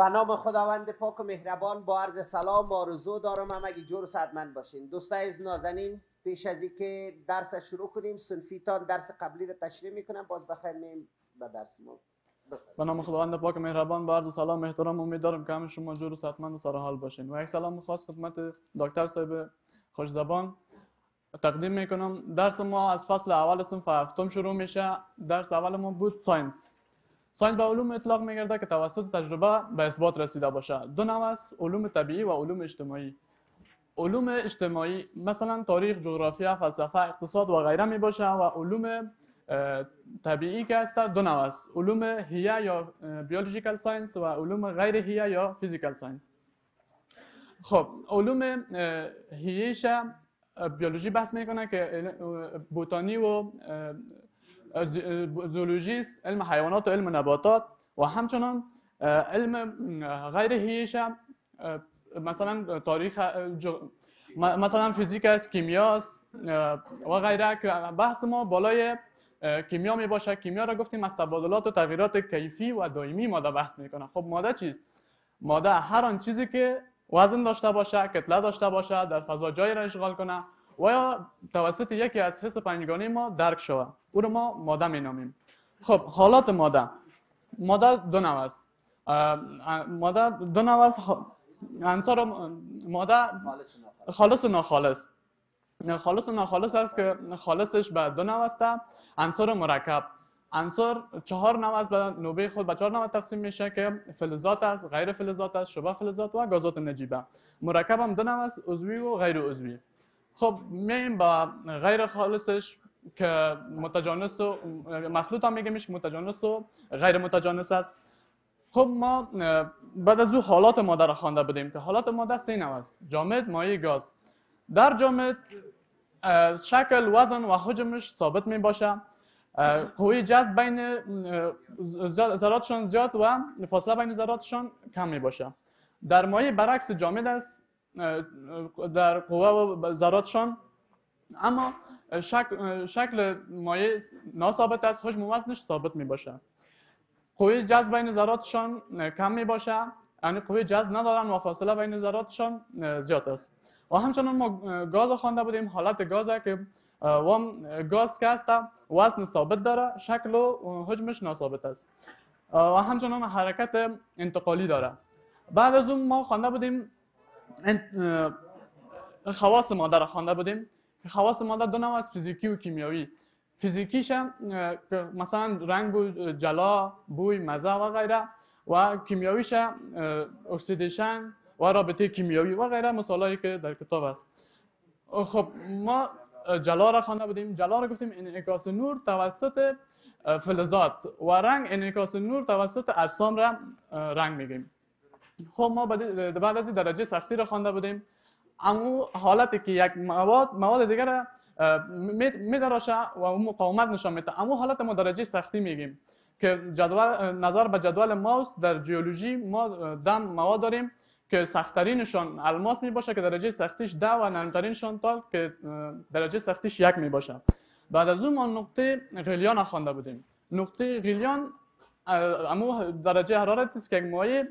به نام خداوند پاک و مهربان با عرض سلام و آرزو دارم همگی جور صدمند باشین دوستای از نازنین پیش از که درس شروع کنیم سنفیتان درس قبلی رو تشریح میکنم باز بخیر میم به درس ما به نام خداوند پاک و مهربان با عرض سلام احترام امید دارم که همه شما جور و صدمند و سرحال باشین و یک سلام خاص خدمت دکتر صاحب خوش زبان تقدیم میکنم درس ما از فصل اول سنف هفتم شروع میشه درس اول ما بود ساینس ساینس به علوم اطلاق میگرده که توسط تجربه به اثبات رسیده باشه دو نوع است علوم طبیعی و علوم اجتماعی علوم اجتماعی مثلا تاریخ جغرافیا فلسفه اقتصاد و غیره می باشه و علوم طبیعی که است دو نوع است علوم هیا یا بیولوژیکال ساینس و علوم غیر هیا یا فیزیکال ساینس خب علوم هیش بیولوژی بحث میکنه که بوتانی و زولوژیست علم حیوانات و علم نباتات و همچنان علم غیر هیش مثلا تاریخ مثلا فیزیک است کیمیا است و غیره که بحث ما بالای کیمیا می باشه کیمیا را گفتیم از تبادلات و تغییرات کیفی و دائمی ماده بحث میکنه خب ماده چیست ماده هر آن چیزی که وزن داشته باشه کتله داشته باشه در فضا جایی را اشغال کنه و یا توسط یکی از حس پنجگانه ما درک شود او رو ما ماده نامیم خب حالات ماده ماده دو نو است ماده دو ماده خالص و ناخالص خالص و ناخالص است که خالصش به دو نو است انصار مرکب انصار چهار نو به نوبه خود به چهار نوا تقسیم میشه که فلزات است غیر فلزات است شبه فلزات و گازات نجیبه مرکب هم دو نو است عضوی و غیر عضوی خب میایم با غیر خالصش که متجانس و مخلوط هم میگه میشه متجانس و غیر متجانس است خب ما بعد از او حالات ماده را خوانده بودیم که حالات ماده سه نوع است جامد مایع گاز در جامد شکل وزن و حجمش ثابت می باشه قوی جذب بین ذراتشون زیاد و فاصله بین ذراتشون کم می باشه در مایع برعکس جامد است در قوه و ذراتشان اما شکل, شکل مایع ناثابت است حجم وزنش ثابت می باشه قوه جذب بین ذراتشان کم می باشه یعنی قوه جذب ندارن و فاصله بین ذراتشان زیاد است و همچنان ما گاز خوانده بودیم حالت گاز که وام گاز که است وزن ثابت داره شکل و حجمش ناثابت است و همچنان حرکت انتقالی داره بعد از اون ما خوانده بودیم خواص ماده را خوانده بودیم خواص ماده دو نوع از فیزیکی و فیزیکی فیزیکیش مثلا رنگ و جلا بوی مزه و غیره و کیمیاییش اکسیدیشن و رابطه کیمیاوی و غیره مثالایی که در کتاب است خب ما جلا را خوانده بودیم جلا را گفتیم انعکاس نور توسط فلزات و رنگ انعکاس نور توسط اجسام را رنگ میگیم خب ما بعد از درجه سختی را خوانده بودیم اون حالتی که یک مواد مواد دیگر میدراشه و اون مقاومت نشان میده اما حالت ما درجه سختی میگیم که جدول نظر به جدول ماوس در جیولوژی ما دم مواد داریم که سختترینشان الماس می که درجه سختیش ده و نرمترینشان تا که درجه سختیش یک می باشه بعد از اون ما نقطه غلیان خوانده بودیم نقطه غلیان اما درجه حرارتی است که یک مایع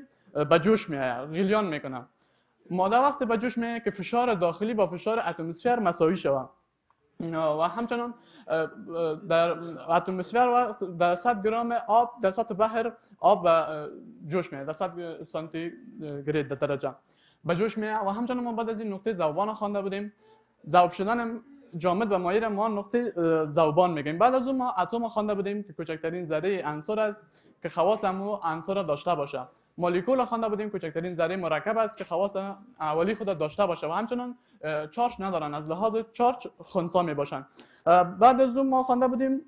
به جوش می غلیان میکنه ماده وقتی به جوش میاد که فشار داخلی با فشار اتمسفر مساوی شود و همچنان در اتمسفر و در 100 گرام آب در سطح بحر آب جوش میاد در 100 سانتی گرید در درجه به جوش میاد و همچنان ما بعد از این نقطه ذوبان خوانده بودیم زوب شدن جامد به مایع ما نقطه زوبان میگیم بعد از اون ما اتم خوانده بودیم که کوچکترین ذره عنصر است که خواص هم عنصر داشته باشه مالیکول خوانده بودیم کوچکترین ذره مرکب است که خواص اولی خود داشته باشه و همچنان چارج ندارن از لحاظ چارج خونسا می باشن بعد از اون ما خوانده بودیم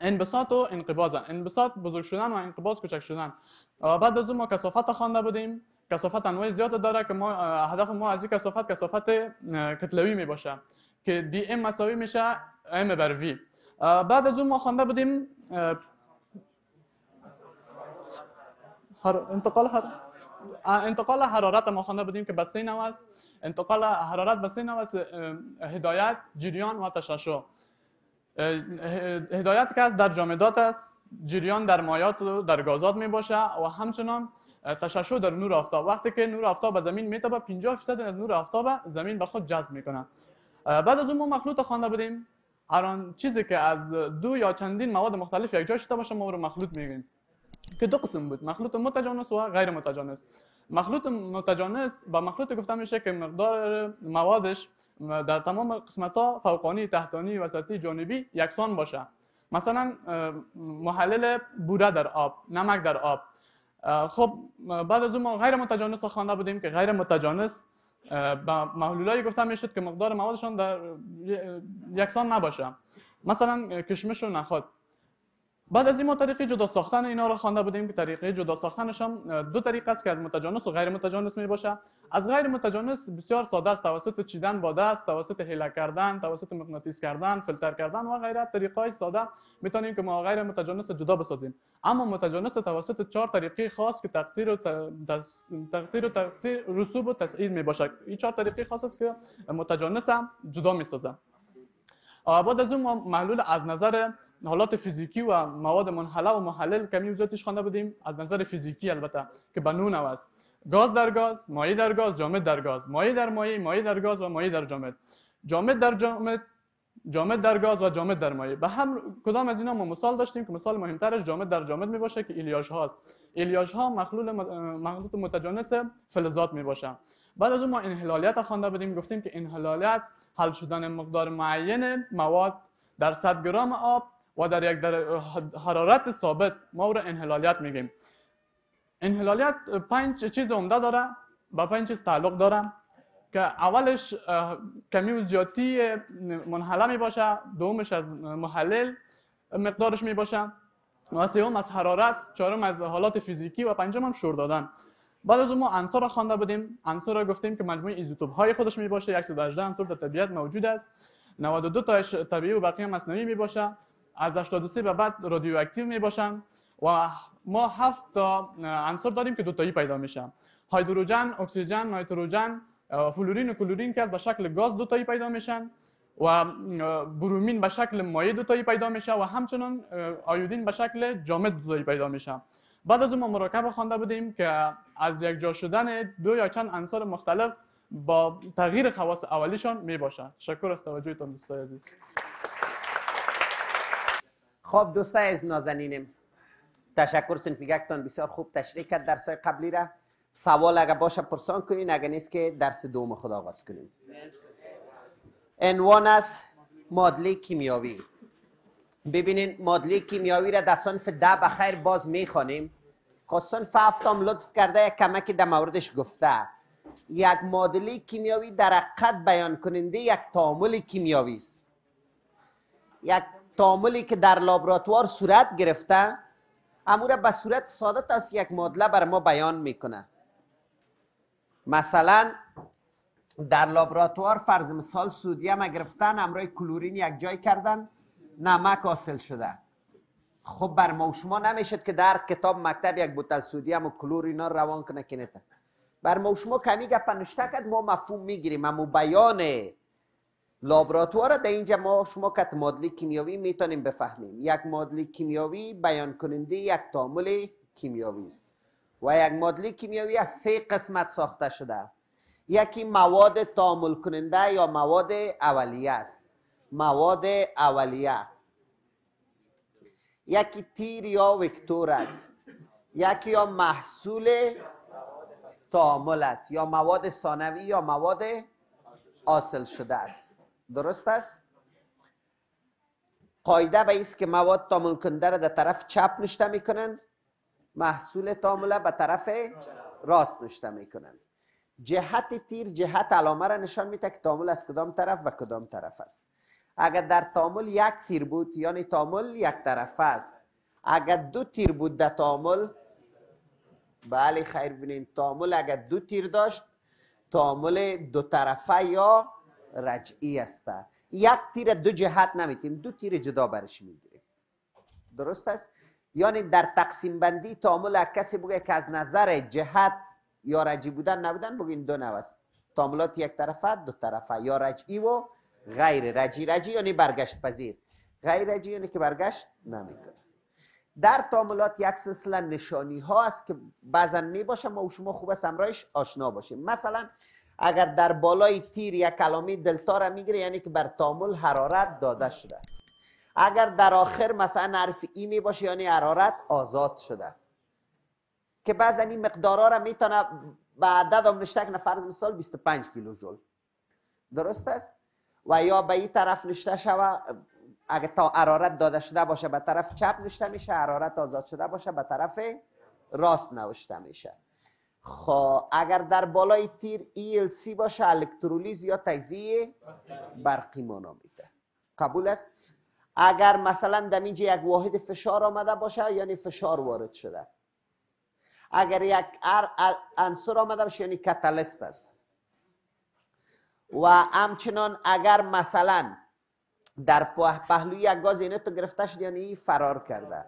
انبساط و انقباض انبساط بزرگ شدن و انقباض کوچک شدن بعد از اون ما کثافت خوانده بودیم کثافت انواع زیاد داره که ما هدف ما از این کثافت کثافت کتلوی می باشه که دی ام مساوی میشه ام بر وی بعد از اون ما خوانده بودیم انتقال هر... انتقال حرارت ما خوانده بودیم که بسین انتقال حرارت بسین هدایت جریان و تشعشع هدایت که از در جامدات است جریان در مایات و در گازات می باشه و همچنان تشعشع در نور آفتاب وقتی که نور آفتاب به زمین میتابه 50 درصد از نور آفتاب زمین به خود جذب میکنه بعد از اون ما مخلوط خوانده بودیم چیزی که از دو یا چندین مواد مختلف یک شده باشه ما رو مخلوط میگیم که دو قسم بود مخلوط متجانس و غیر متجانس مخلوط متجانس با مخلوط گفته میشه که مقدار موادش در تمام قسمت ها فوقانی تحتانی وسطی جانبی یکسان باشه مثلا محلل بوره در آب نمک در آب خب بعد از اون غیر متجانس رو خوانده بودیم که غیر متجانس با هایی گفته میشد که مقدار موادشان در یکسان نباشه مثلا کشمش و نخود بعد از این ما جدا ساختن اینا رو خوانده بودیم به طریقه جدا ساختنش هم دو طریق است که از متجانس و غیر متجانس می باشه از غیر متجانس بسیار ساده است توسط چیدن با دست توسط هیله کردن توسط مغناطیس کردن فیلتر کردن و غیره های ساده میتونیم که ما غیر متجانس جدا بسازیم اما متجانس توسط چهار طریقه خاص که تقدیر و و رسوب و تسعید می باشه این چهار طریق خاص است که متجانس هم جدا می سازه بعد از اون ما محلول از نظر حالات فیزیکی و مواد منحله و محلل کمی و خوانده بودیم از نظر فیزیکی البته که بنون است گاز در گاز مایع در گاز جامد در گاز مایع در مایع مایع در گاز و مایع در جامد جامد در جامد جامد در گاز و جامد در مایع به هم کدام از اینا ما مثال داشتیم که مثال مهمترش جامد در جامد می باشه که الیاژ هاست الیاژ ها مخلول مخلوط متجانس فلزات می باشه بعد از اون ما انحلالیت خوانده بودیم گفتیم که انحلالیت حل شدن مقدار معین مواد در 100 گرم آب و در یک در حرارت ثابت ما او را انحلالیت میگیم انحلالیت پنج چیز عمده داره با پنج چیز تعلق داره که اولش کمی و زیادی منحله می باشه دومش از محلل مقدارش می باشه و سوم از حرارت چهارم از حالات فیزیکی و پنجم هم شور دادن بعد از اون ما انصار را خوانده بودیم انصار را گفتیم که مجموعه ایزوتوپ های خودش می باشه 118 عنصر در طبیعت موجود است 92 تاش طبیعی و بقیه مصنوعی می باشه از 83 به بعد رادیواکتیو می باشن و ما هفت تا عنصر داریم که دوتایی پیدا میشن هیدروژن اکسیژن نایتروژن فلورین و کلورین که به شکل گاز دوتایی پیدا میشن و برومین به شکل مایع دوتایی پیدا میشه و همچنان آیودین به شکل جامد دوتایی پیدا میشه بعد از اون ما مراکب خوانده بودیم که از یک جا شدن دو یا چند عنصر مختلف با تغییر خواص اولیشان می باشد شکر از توجهتان دوستای عزیز خب دوستای از نازنینم تشکر سنفیگکتان بسیار خوب تشریح کرد درس قبلی را سوال اگر باشه پرسان کنین اگر نیست که درس دوم خود آغاز کنیم انوان از مادلی کیمیاوی ببینین مادلی کیمیاوی را در صنف ده بخیر باز میخوانیم خواست خب، صنف هفتم لطف کرده یک کمک در موردش گفته یک مادلی کیمیاوی در حقیقت بیان کننده یک تعامل کیمیاوی است یک تعاملی که در لابراتوار صورت گرفته امور به صورت ساده از یک معادله بر ما بیان میکنه مثلا در لابراتوار فرض مثال سودیم گرفتن امرای کلورین یک جای کردن نمک حاصل شده خب بر ما شما نمیشد که در کتاب مکتب یک بوتل سودیم و کلورین ها روان کنه که بر ما شما کمی گپ نشته کرد ما مفهوم میگیریم اما بیان لابراتوار در اینجا ما شما کت مادلی کیمیاوی میتونیم بفهمیم یک مادلی کیمیاوی بیان کننده یک تعامل کیمیاوی است و یک مادلی کیمیاوی از سه قسمت ساخته شده یکی مواد تامل کننده یا مواد اولیه است مواد اولیه یکی تیر یا وکتور است یکی یا محصول تعامل است یا مواد ثانوی یا مواد حاصل شده است درست است قاعده به است که مواد تامل کنده را در طرف چپ نشته میکنن محصول تامله به طرف راست نشته میکنن جهت تیر جهت علامه را نشان میده که تامل از کدام طرف و کدام طرف است اگر در تامل یک تیر بود یعنی تامل یک طرف است اگر دو تیر بود در تامل بله خیر تامل تامل اگر دو تیر داشت تامل دو طرفه یا رجعی است یک تیر دو جهت نمیتیم دو تیر جدا برش میگیریم درست است یعنی در تقسیم بندی تعامل کسی بگه که از نظر جهت یا رجی بودن نبودن بگین این دو نو است تاملات یک طرفه دو طرفه یا رجعی و غیر رجی رجی یعنی برگشت پذیر غیر رجی یعنی که برگشت نمیکنه در تاملات یک سلسله نشانی ها است که بعضا می باشه ما و شما خوب است آشنا باشیم مثلا اگر در بالای تیر یک کلامی دلتا را میگیره یعنی که بر تامل حرارت داده شده اگر در آخر مثلا حرف ای می باشه یعنی حرارت آزاد شده که بعض این مقدارا را میتونه به عدد نشته کنه فرض مثال 25 کیلو جول درست است و یا به این طرف نشته شوه اگر تا حرارت داده شده باشه به طرف چپ نشته میشه حرارت آزاد شده باشه به طرف راست نوشته میشه خواه خب، اگر در بالای تیر سی e باشه الکترولیز یا تجزیه برقی مانا میده قبول است اگر مثلا در اینجا یک واحد فشار آمده باشه یعنی فشار وارد شده اگر یک انصر آمده باشه یعنی کاتالیست است و همچنان اگر مثلا در پهلوی یک گاز تو گرفته شده یعنی فرار کرده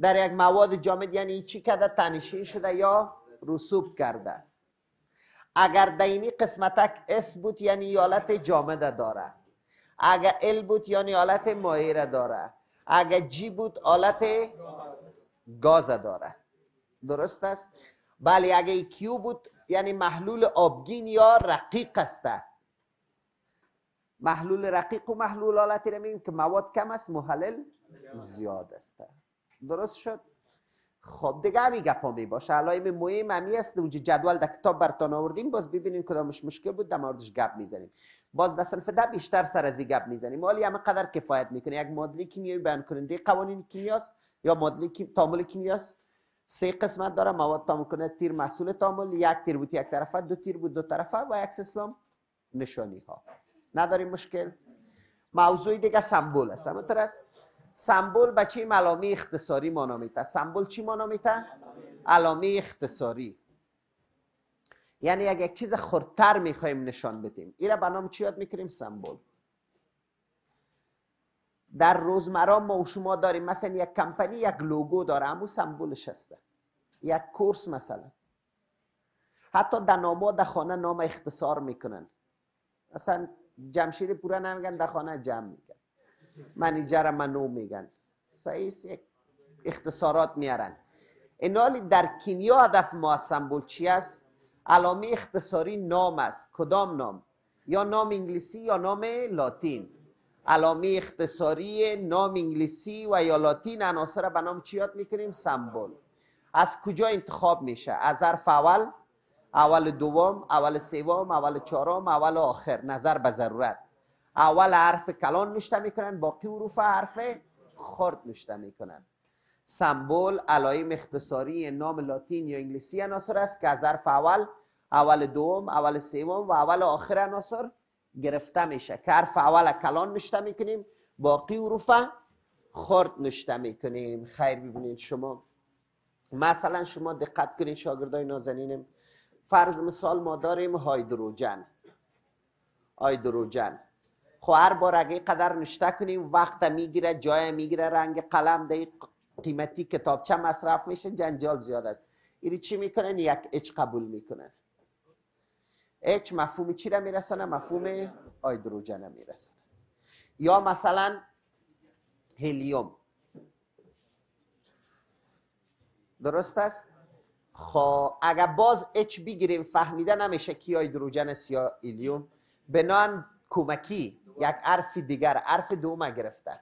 در یک مواد جامد یعنی چی کرده تنشین شده یا رسوب کرده اگر دینی قسمتک اس بود یعنی یالت جامده داره اگر ال بود یعنی حالت مایره داره اگر جی بود حالت گاز داره درست است بله اگه کیو بود یعنی محلول آبگین یا رقیق است محلول رقیق و محلول حالتی رو میگیم که مواد کم است محلل زیاد است درست شد خب دیگه همی گپا می باشه علایم مهم همی است اونجا جدول در کتاب برتان آوردیم باز ببینیم کدامش مشکل بود در موردش گپ میزنیم باز در صنف ده بیشتر سر از گپ میزنیم ولی همه قدر کفایت میکنه یک مدلی کیمیایی بیان کننده قوانین کیمیاس یا مدلی کی... تعامل کیمیاس سه قسمت داره مواد تامل کنه تیر مسئول تعامل یک تیر بود یک طرفه دو تیر بود دو طرفه و یک اسلام نشانی ها نداریم مشکل موضوع دیگه سمبول است همونطور است سمبل به چی علامه اختصاری مانا میته سمبل چی مانا میته علامی اختصاری یعنی اگه یک چیز خردتر میخوایم نشان بدیم ایره به نام چی یاد میکنیم سمبل در روزمره ما و شما داریم مثلا یک کمپانی یک لوگو داره همون سمبولش هسته یک کورس مثلا حتی در نامه در خانه نام اختصار میکنن اصلا جمشید پوره نمیگن در خانه جمع منیجر منو میگن سعیس اختصارات میارن انالی در کیمیا هدف ما سمبول چی است علامه اختصاری نام است کدام نام یا نام انگلیسی یا نام لاتین علامه اختصاری نام انگلیسی و یا لاتین عناصر به نام چی یاد میکنیم سمبول از کجا انتخاب میشه از حرف اول اول دوم اول سوم اول چهارم اول آخر نظر به ضرورت اول حرف کلان نشته میکنن باقی حروف حرف خرد نوشته میکنن سمبول علایم اختصاری نام لاتین یا انگلیسی عناصر است که از حرف اول اول دوم اول سوم و اول آخر عناصر گرفته میشه که حرف اول کلان نوشته میکنیم باقی حروف خرد نوشته میکنیم خیر ببینید شما مثلا شما دقت کنید شاگردای نازنینم فرض مثال ما داریم هایدروجن هایدروجن خب، هر بار اگه قدر نشته کنیم وقت میگیره جای میگیره رنگ قلم دهی قیمتی کتابچه مصرف میشه جنجال زیاد است اینی چی میکنن یک اچ قبول میکنن اچ مفهوم چی را میرسانه مفهوم هیدروژن میرسانه یا مثلا هلیوم درست است خو خب، اگر باز اچ بگیریم فهمیده نمیشه کی هیدروژن است یا هلیوم بنان کمکی یک عرف دیگر عرف دومه گرفته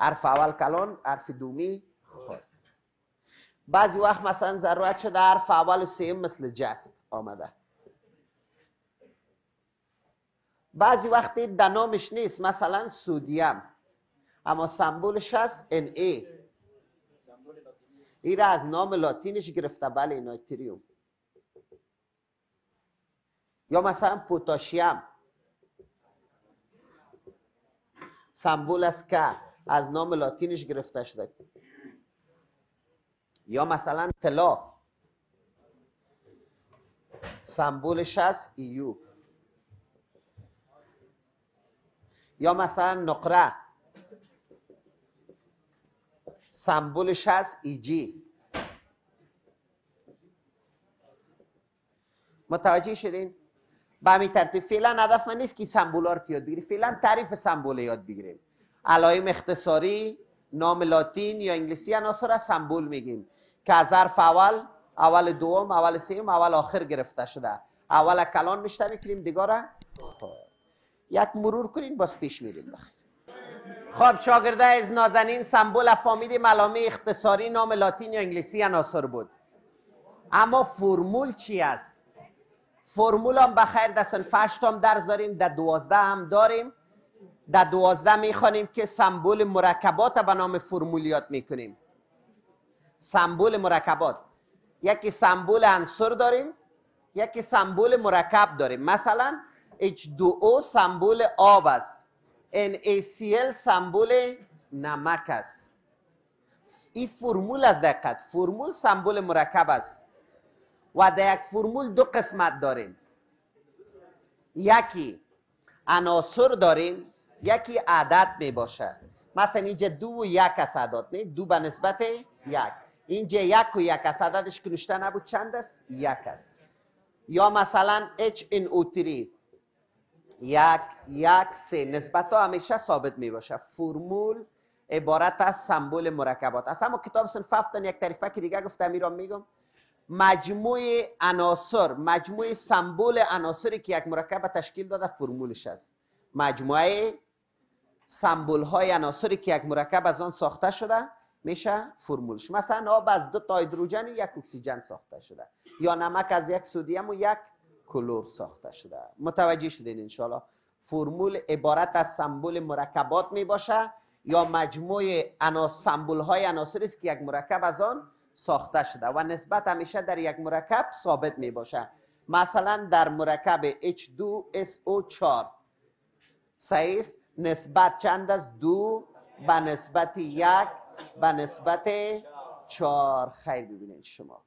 عرف اول کلان عرف دومی خود بعضی وقت مثلا ضرورت شده عرف اول و سیم مثل جست آمده بعضی وقتی دنامش نیست مثلا سودیم اما سمبولش هست ان ای این از نام لاتینش گرفته بله نایتریوم یا مثلا پوتاشیم سمبول از که از نام لاتینش گرفته شده یا مثلا طلا سمبولش از ایو یا مثلا نقره سمبولش از ایجی متوجه شدین؟ به همین ترتیب فعلا هدف من نیست که سمبولا رو یاد بگیریم فعلا تعریف سمبول یاد بگیریم علائم اختصاری نام لاتین یا انگلیسی عناصر را سمبول میگیم که از حرف اول اول دوم اول سوم اول آخر گرفته شده اول کلان بیشتر میکنیم دیگاره یک مرور کنیم باز پیش میریم بخیر خب شاگرده از نازنین سمبول افامید ملامه اختصاری نام لاتین یا انگلیسی عناصر بود اما فرمول چی است فرمول هم بخیر در سن فشت هم درس داریم در دوازده هم داریم در دوازده میخوانیم که سمبول مرکبات به نام فرمولیات میکنیم سمبول مرکبات یکی سمبول انصر داریم یکی سمبول مرکب داریم مثلا H2O سمبول آب است NaCl سمبول نمک است این فرمول از دقت فرمول سمبول مرکب است و در یک فرمول دو قسمت داریم یکی عناصر داریم یکی عدد می باشه. مثلا اینجا دو و یک از عدد می دو به نسبت یک اینجا یک و یک از عددش که نبود چند است یک است یا مثلا h in o یک یک سه نسبت ها همیشه ثابت می باشه فرمول عبارت از سمبول مرکبات از کتاب سن یک طریفه که دیگه گفتم ایران میگم مجموع عناصر مجموع سمبول عناصری که یک مرکب تشکیل داده فرمولش است مجموعه سمبول های عناصری که یک مرکب از آن ساخته شده میشه فرمولش مثلا آب از دو تا هیدروژن یک اکسیژن ساخته شده یا نمک از یک سودیم و یک کلور ساخته شده متوجه شدین انشالله فرمول عبارت از سمبول مرکبات میباشه یا مجموع سمبول های عناصری است که یک مرکب از آن ساخته شده و نسبت همیشه در یک مرکب ثابت می باشه مثلا در مرکب H2SO4 سعیست نسبت چند است دو به نسبت یک به نسبت چار خیر ببینید شما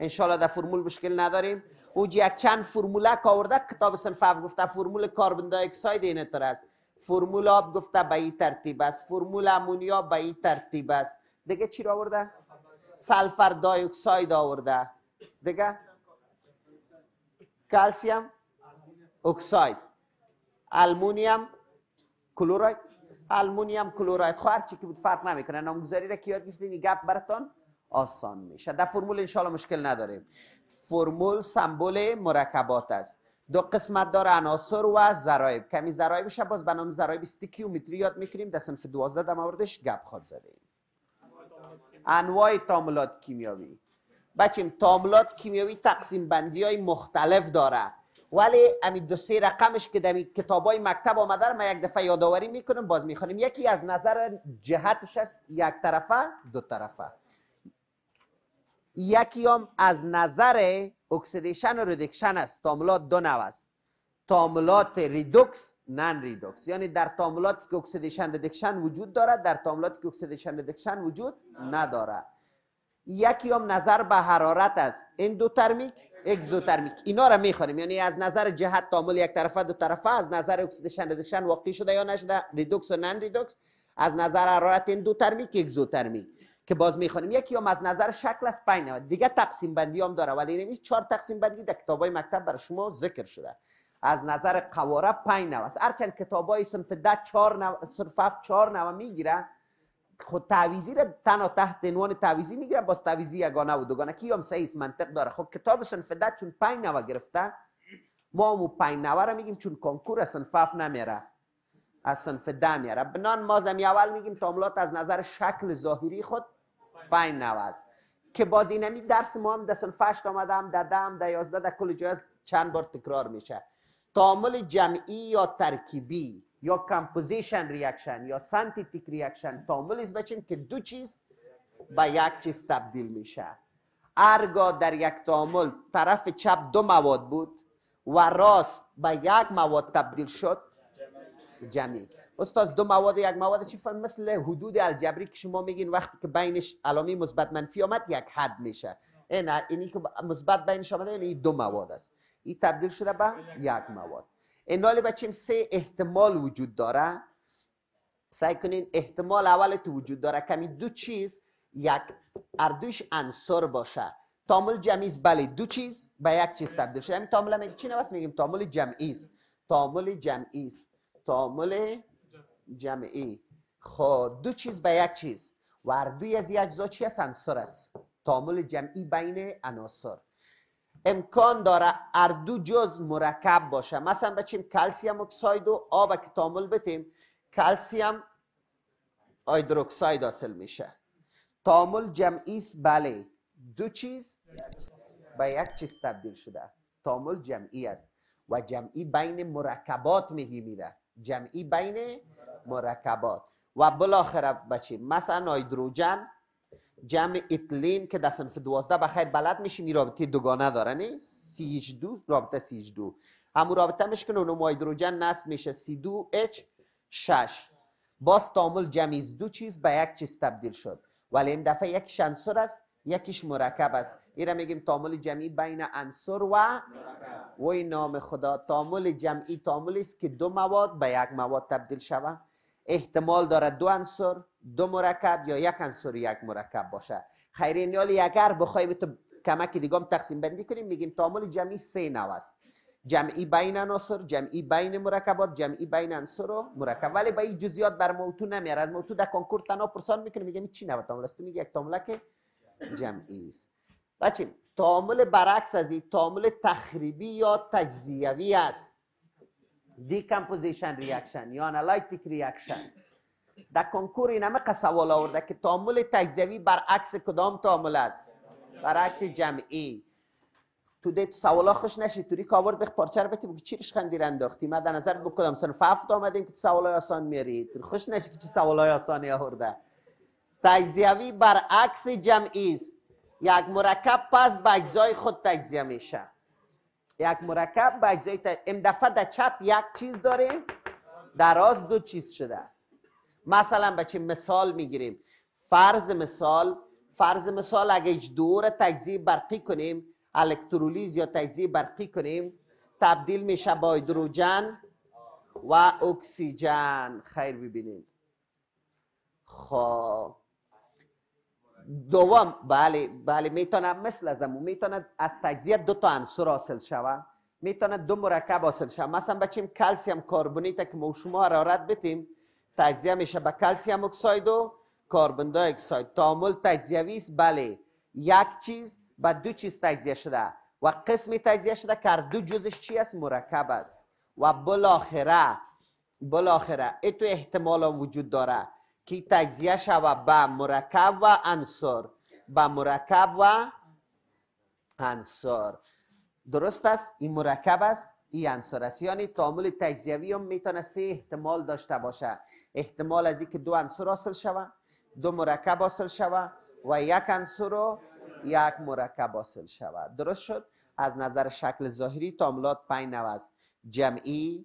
انشالله در فرمول مشکل نداریم او یک چند فرموله کاورده کتاب صنف گفته فرمول کاربن دای اکساید اینه است فرمول آب گفته به این ترتیب است فرمول امونیا به این ترتیب است دیگه چی رو آورده سلفر دای اکساید آورده دیگه کلسیم اکساید المونیم کلوراید المونیم کلوراید خو خب هر چی که بود فرق نمیکنه نامگذاری را که یاد گرفتین گپ براتون آسان میشه در فرمول انشالله مشکل نداریم فرمول سمبل مرکبات است دو قسمت داره عناصر و ضرایب کمی ضرایبش باز به نام ضرایب استیکیومتری یاد میکنیم در صنف 12 در موردش گپ خود زدیم انواع تاملات کیمیاوی بچیم تاملات کیمیاوی تقسیم بندی های مختلف داره ولی امی دو سه رقمش که در کتاب های مکتب آمده من یک دفعه یادآوری میکنم باز میخوانیم یکی از نظر جهتش است یک طرفه دو طرفه یکی هم از نظر اکسیدیشن و ردکشن است تاملات دو نو است تاملات ریدوکس نان ریدوکس یعنی در تعاملاتی که اکسیدیشن ریدکشن وجود دارد در تعاملات که اکسیدیشن ریدکشن وجود نداره. یکی هم نظر به حرارت است اندوترمیک اگزوترمیک اینا را میخوانیم یعنی از نظر جهت تعامل یک طرفه دو طرفه از نظر اکسیدیشن ریدکشن واقع شده یا نشده ریدوکس و نان ریدوکس از نظر حرارت اندوترمیک اگزوترمیک که باز میخوانیم یکی هم از نظر شکل است پایین دیگه تقسیم بندی هم داره ولی این چهار تقسیم بندی در های مکتب برای شما ذکر شده از نظر قواره 5 نو است هرچند کتابای صنف ده چار نو... صنف هفت چار نو خود خب تعویزی را تنها تحت عنوان تعویزی میگیره باز تعویزی یگانه و دوگانه که هم سیس منطق داره خب کتاب صنف ده چون 5 نو گرفته ما مو 5 نو را میگیم چون کنکور صنف هفت نمیره از صنف ده میره بنان ما زمی اول میگیم تاملات از نظر شکل ظاهری خود 5 نو. است که باز اینمی درس ما هم در صنف 8 آمده هم در ده هم در 11 در کل جای چند بار تکرار میشه تعامل جمعی یا ترکیبی یا کمپوزیشن ریاکشن یا سنتیتیک ریاکشن تعامل است بچین که دو چیز به یک چیز تبدیل میشه هرگاه در یک تعامل طرف چپ دو مواد بود و راست به یک مواد تبدیل شد جمعی استاد دو مواد و یک مواد چی مثل حدود الجبری که شما میگین وقتی که بینش علامی مثبت منفی آمد یک حد میشه اینی که مثبت بینش آمده یعنی دو مواد است این تبدیل شده به یک مواد انال بچیم سه احتمال وجود داره سعی کنین احتمال اول تو وجود داره کمی دو چیز یک اردوش انصار باشه تامل جمعی بله دو چیز به یک چیز تبدیل شده همین تامل چی نوست میگیم تامل جمعی تامل تعامل جمعی جمعی خب دو چیز به یک چیز و اردوی از یک چی است انصار است تامل جمعی بین عناصر امکان داره هر دو جز مرکب باشه مثلا بچیم کلسیم اکساید و آب که تعامل بتیم کلسیم آیدروکساید حاصل میشه تعامل جمعی است بله دو چیز به یک چیز تبدیل شده تعامل جمعی است و جمعی بین مرکبات میگی میره جمعی بین مرکبات و بالاخره بچیم مثلا هیدروژن جمع اتلین که در صنف دوازده بخیر بلد میشیم این رابطه دوگانه داره نه سیج دو رابطه سی دو همون رابطه میشه که نونوم نصب میشه سی دو اچ شش باز تامل جمعیز دو چیز به یک چیز تبدیل شد ولی این دفعه یک شنسور است یکیش مرکب است ایرا میگیم تامل جمعی بین انصر و وی نام خدا تامل جمعی تامل است که دو مواد به یک مواد تبدیل شود. احتمال دارد دو انصر، دو مرکب یا یک انصر، یک مرکب باشه خیرین یالی اگر بخوایم تو کمک دیگام تقسیم بندی کنیم میگیم تعامل جمعی سه نو است جمعی بین عناصر جمعی بین مرکبات جمعی بین عنصر و مرکب ولی با این جزئیات بر موتو نمیاره از موتو در کنکور تنها پرسان میکنه میگم چی نو تعامل است تو میگی یک تعامل که جمعی است بچین تعامل برعکس از این تعامل تخریبی یا تجزیوی است دیکمپوزیشن ریاکشن یا analytic ریاکشن در کنکور این همه سوال آورده که تعامل تجزیوی برعکس کدام تعامل است برعکس جمعی تو دیت سوالا خوش نشی توری کاور آورد بخ پارچه رو که چی رش خندیر انداختی من در نظر بکدم سن ففت آمدیم که تو سوالای آسان میاری خوش نشی که چی سوالای آسانی آورده تجزیوی برعکس جمعی است یک مرکب پس به خود تجزیه میشه یک مرکب به اجزای ام دفعه در چپ یک چیز داریم دراز دو چیز شده مثلا بچه مثال میگیریم فرض مثال فرض مثال اگه هیچ دور تجزیه برقی کنیم الکترولیز یا تجزیه برقی کنیم تبدیل میشه با هیدروژن و اکسیژن خیر ببینیم خب دوام بله بله میتونه مثل زمو میتونه از تجزیه دو تا عنصر حاصل شوه میتونه دو مرکب حاصل شوه مثلا بچیم کلسیم کاربونیت که ما شما حرارت بتیم تجزیه میشه به کلسیم اکساید و کربن دای اکساید تعامل تجزیوی است بله یک چیز به دو چیز تجزیه شده و قسمی تجزیه شده که دو جزش چی است مرکب است و بالاخره بالاخره ای تو احتمال وجود داره کی تجزیه شود به مرکب و انصار به مرکب و انصار درست است این مرکب است این انصار است یعنی تعامل تجزیوی هم میتونه سه احتمال داشته باشه احتمال از اینکه دو انصار حاصل شود دو مرکب حاصل شود و یک انصار و یک مرکب حاصل شوه درست شد از نظر شکل ظاهری تعاملات پنج نوع جمعی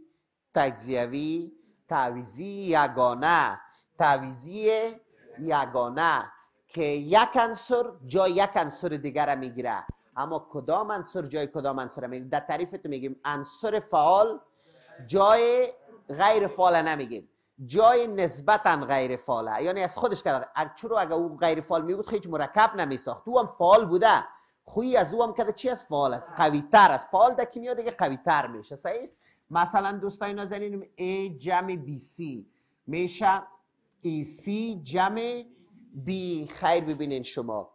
تجزیوی تعویزی یگانه تعویزی یگانه که یک انصر جای یک انصر دیگر را میگیره اما کدام انصر جای کدام انصر میگیره در تعریف تو میگیم انصر فعال جای غیر فعال نمیگیم جای نسبتا غیر فعاله یعنی از خودش که چرا اگر او غیر فعال می بود هیچ مرکب نمی ساخت او هم فعال بوده خویی از او هم کده چی از فعال است قوی تر است فعال که میاد دیگه قوی تر میشه صحیح مثلا دوستای نازنین ای جمع بی سی میشه ایسی جمع بی خیر ببینین شما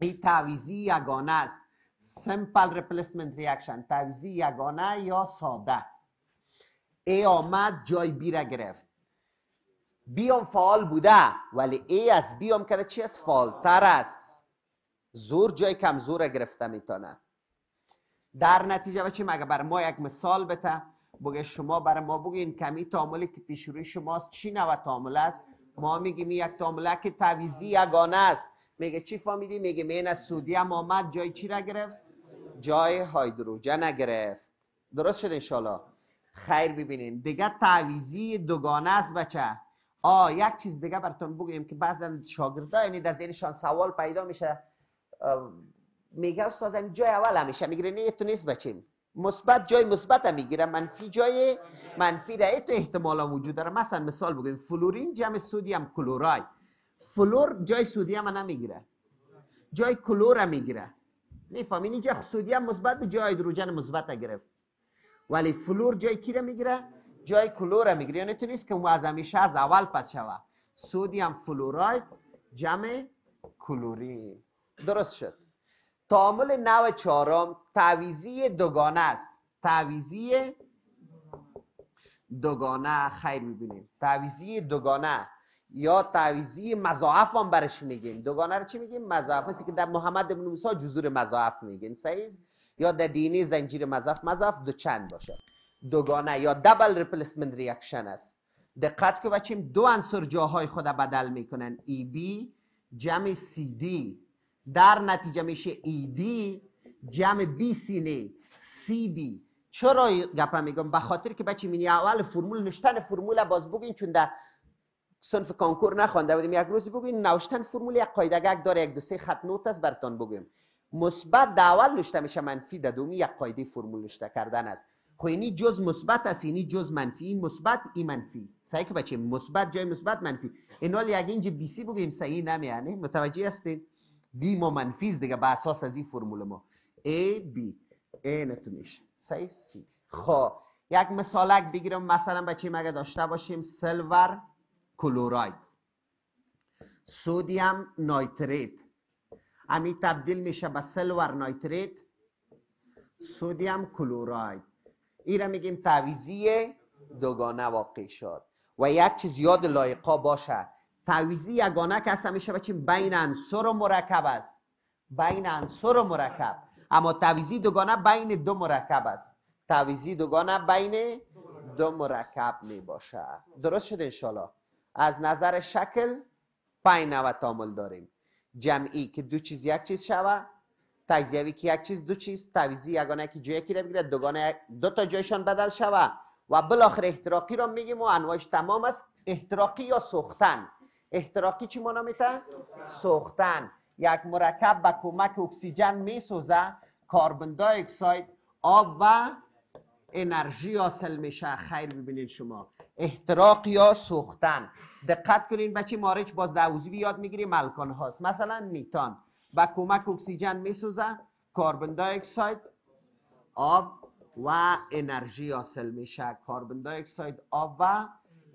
این تعویزی یگانه است سمپل ریپلیسمنت ریاکشن تعویزی یگانه یا ساده ای آمد جای بی را گرفت بی هم فعال بوده ولی ای از بی هم کرده چی از تر است زور جای کم زور را گرفته میتونه در نتیجه بچه مگه بر ما یک مثال بته بگه شما بر ما این کمی تعاملی که پیش روی شماست چی نوع تعامل است ما میگیم یک تاملک تعویزی یگانه است میگه چی فامیدی میگه من از سودی هم آمد جای چی را گرفت جای هایدروژن گرفت درست شد انشالله خیر ببینین دیگه تعویزی دوگانه است بچه آ یک چیز دیگه براتون بگویم که بعضا شاگردا یعنی در ذهنشان سوال پیدا میشه میگه استاد جای اول همیشه میگیره نه تو نیست بچیم مثبت جای مثبت هم میگیره منفی جای منفی ایتو تو احتمالا وجود داره مثلا مثال بگویم فلورین جمع هم کلورای فلور جای هم نمیگیره جای کلور میگیره میفهمین اینجا هم مثبت به جای هیدروژن مثبت گرفت ولی فلور جای کی را میگیره جای کلور میگیره یعنی تو نیست که مو از همیشه از اول پس شوه سودیم فلوراید جمع کلورین درست شد تعامل نو چهارم تعویزی دوگانه است تعویزی دوگانه خیر میبینیم تعویزی دوگانه یا تعویزی مضاعف هم برش میگیم دوگانه رو چی میگیم مضاعف هستی که در محمد بن موسی جزور مضاعف میگیم سیز یا در دینی زنجیر مضاعف مضاعف دو چند باشه دوگانه یا دبل ریپلیسمنت ریاکشن است دقت که بچیم دو عنصر جاهای خود بدل میکنن ای e بی جمع سی دی در نتیجه میشه ایدی e جمع بی سینه سی بی چرا گپا میگم به خاطر که بچه مینی اول فرمول نشتن فرمول باز بگین چون در صنف کانکور نخوانده بودیم یک روز بگین نوشتن فرمول یک قاعده داره یک دو سه خط نوت است براتون بگیم مثبت در اول نوشته میشه منفی در دومی یک قاعده فرمول نوشته کردن است خو خب اینی جز مثبت است اینی جز منفی این مثبت این منفی سعی که بچه مثبت جای مثبت منفی اینال یک اینج بی سی بگیم صحیح نمیانه متوجه هستین بی ما منفیز دیگه به اساس از این فرمول ما A B A میشه سی سی خب یک مثالک بگیرم مثلا بچه مگه داشته باشیم سلور کلوراید سودیم نایتریت امی تبدیل میشه به سلور نایتریت سودیم کلوراید این را میگیم تعویزی دوگانه واقع شد و یک چیز یاد لایقا باشه تعویزی یگانه که هستم میشه بچیم بین انصر و مرکب است بین انصر و مرکب اما تعویزی دوگانه بین دو مرکب است تعویزی دوگانه بین دو مرکب می باشه درست شده انشالله از نظر شکل پنج و تامل داریم جمعی که دو چیز یک چیز شوه تجزیوی که یک چیز دو چیز تعویزی یگانه که جای یکی دوگانه دو تا جایشان بدل شوه و بالاخره احتراقی را میگیم و انواعش تمام است احتراقی یا سوختن احتراقی چی مانا میتن؟ سوختن یک مرکب با کمک اکسیژن میسوزه کاربن دای اکساید آب و انرژی حاصل میشه خیر ببینید شما احتراق یا سوختن دقت کنین بچه مارج باز عضوی یاد میگیری ملکان هاست مثلا میتان با کمک اکسیژن میسوزه کاربن دای اکساید آب و انرژی حاصل میشه کاربن دای اکساید آب و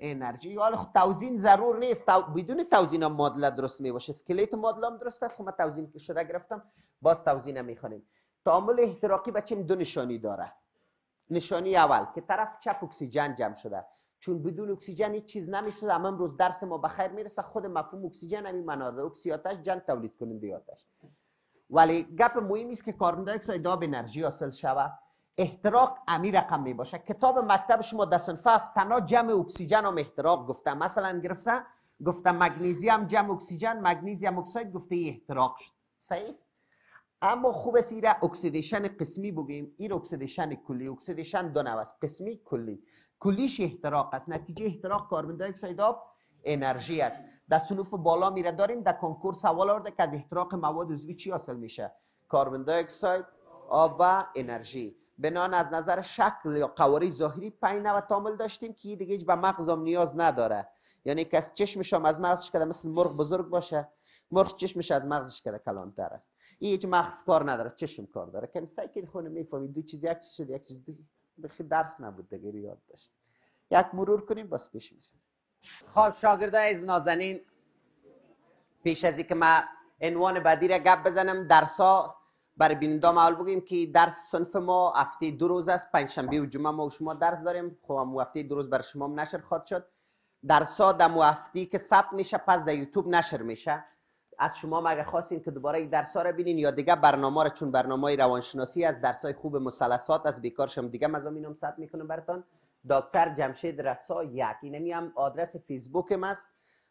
انرژی یا خب توزین ضرور نیست بدون توزین هم مادله درست می باشه اسکلت مادله هم درست است خب من توزین شده گرفتم باز توزین هم میخوانیم تعامل احتراقی بچه دو نشانی داره نشانی اول که طرف چپ اکسیژن جمع شده چون بدون اکسیژن هیچ چیز نمیشه اما امروز درس ما به خیر میرسه خود مفهوم اکسیژن همین مناظر اکسی آتش جن تولید کننده آتش ولی گپ مهمی است که کاربن دای اکساید انرژی حاصل شود. احتراق امی رقم می باشه کتاب مکتب شما دستن فف تنها جمع اکسیژن هم احتراق گفته مثلا گرفته گفته هم جمع اکسیژن هم اکساید گفته احتراق شد صحیح اما خوب است ایره اکسیدیشن قسمی بگیم این اکسیدیشن کلی اکسیدیشن دو نوع است قسمی کلی کلیش احتراق است نتیجه احتراق کربن دی اکساید آب انرژی است در بالا میره داریم در کنکور سوال آورده که از احتراق مواد عضوی چی حاصل میشه کربن دی اکساید آب و انرژی بنان از نظر شکل یا قواره ظاهری پنج نوع تامل داشتیم که دیگه هیچ به مغزم نیاز نداره یعنی کس چشمش هم از مغزش کرده مثل مرغ بزرگ باشه مرغ چشمش از مغزش کرده کلانتر است این هیچ مغز کار نداره چشم کار داره کمی سعی که خونه میفهمید دو چیز یک چیز شد یک چیز دیگه درس نبود دیگه یاد داشت یک مرور کنیم باز پیش میریم خب شاگردای از نازنین پیش از اینکه ما عنوان بعدی را گپ بزنم برای بیننده معلوم بگیم که درس صنف ما هفته دو روز است پنجشنبه و جمعه ما و شما درس داریم خب هم هفته دو روز برای شما نشر خواهد شد درس ها در هفته که ثبت میشه پس در یوتیوب نشر میشه از شما مگه اگه خواستین که دوباره این درس ها ببینین یا دیگه برنامه را چون برنامه روانشناسی از درس های خوب مثلثات از بیکار شم دیگه مزامین هم ثبت میکنم براتون دکتر جمشید رسا یک اینمی هم آدرس فیسبوک است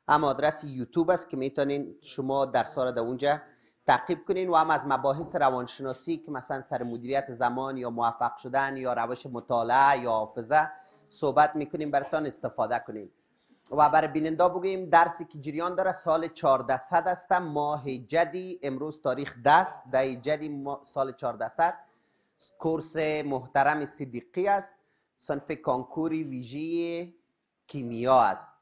هم آدرس یوتیوب است که میتونین شما درس ها را در اونجا تعقیب کنین و هم از مباحث روانشناسی که مثلا سر مدیریت زمان یا موفق شدن یا روش مطالعه یا حافظه صحبت میکنیم براتان استفاده کنیم و برای بیننده بگیم درسی که جریان داره سال 1400 است ماه جدی امروز تاریخ دست ده جدی سال 1400 کورس محترم صدیقی است صنف کانکوری ویژه کیمیا است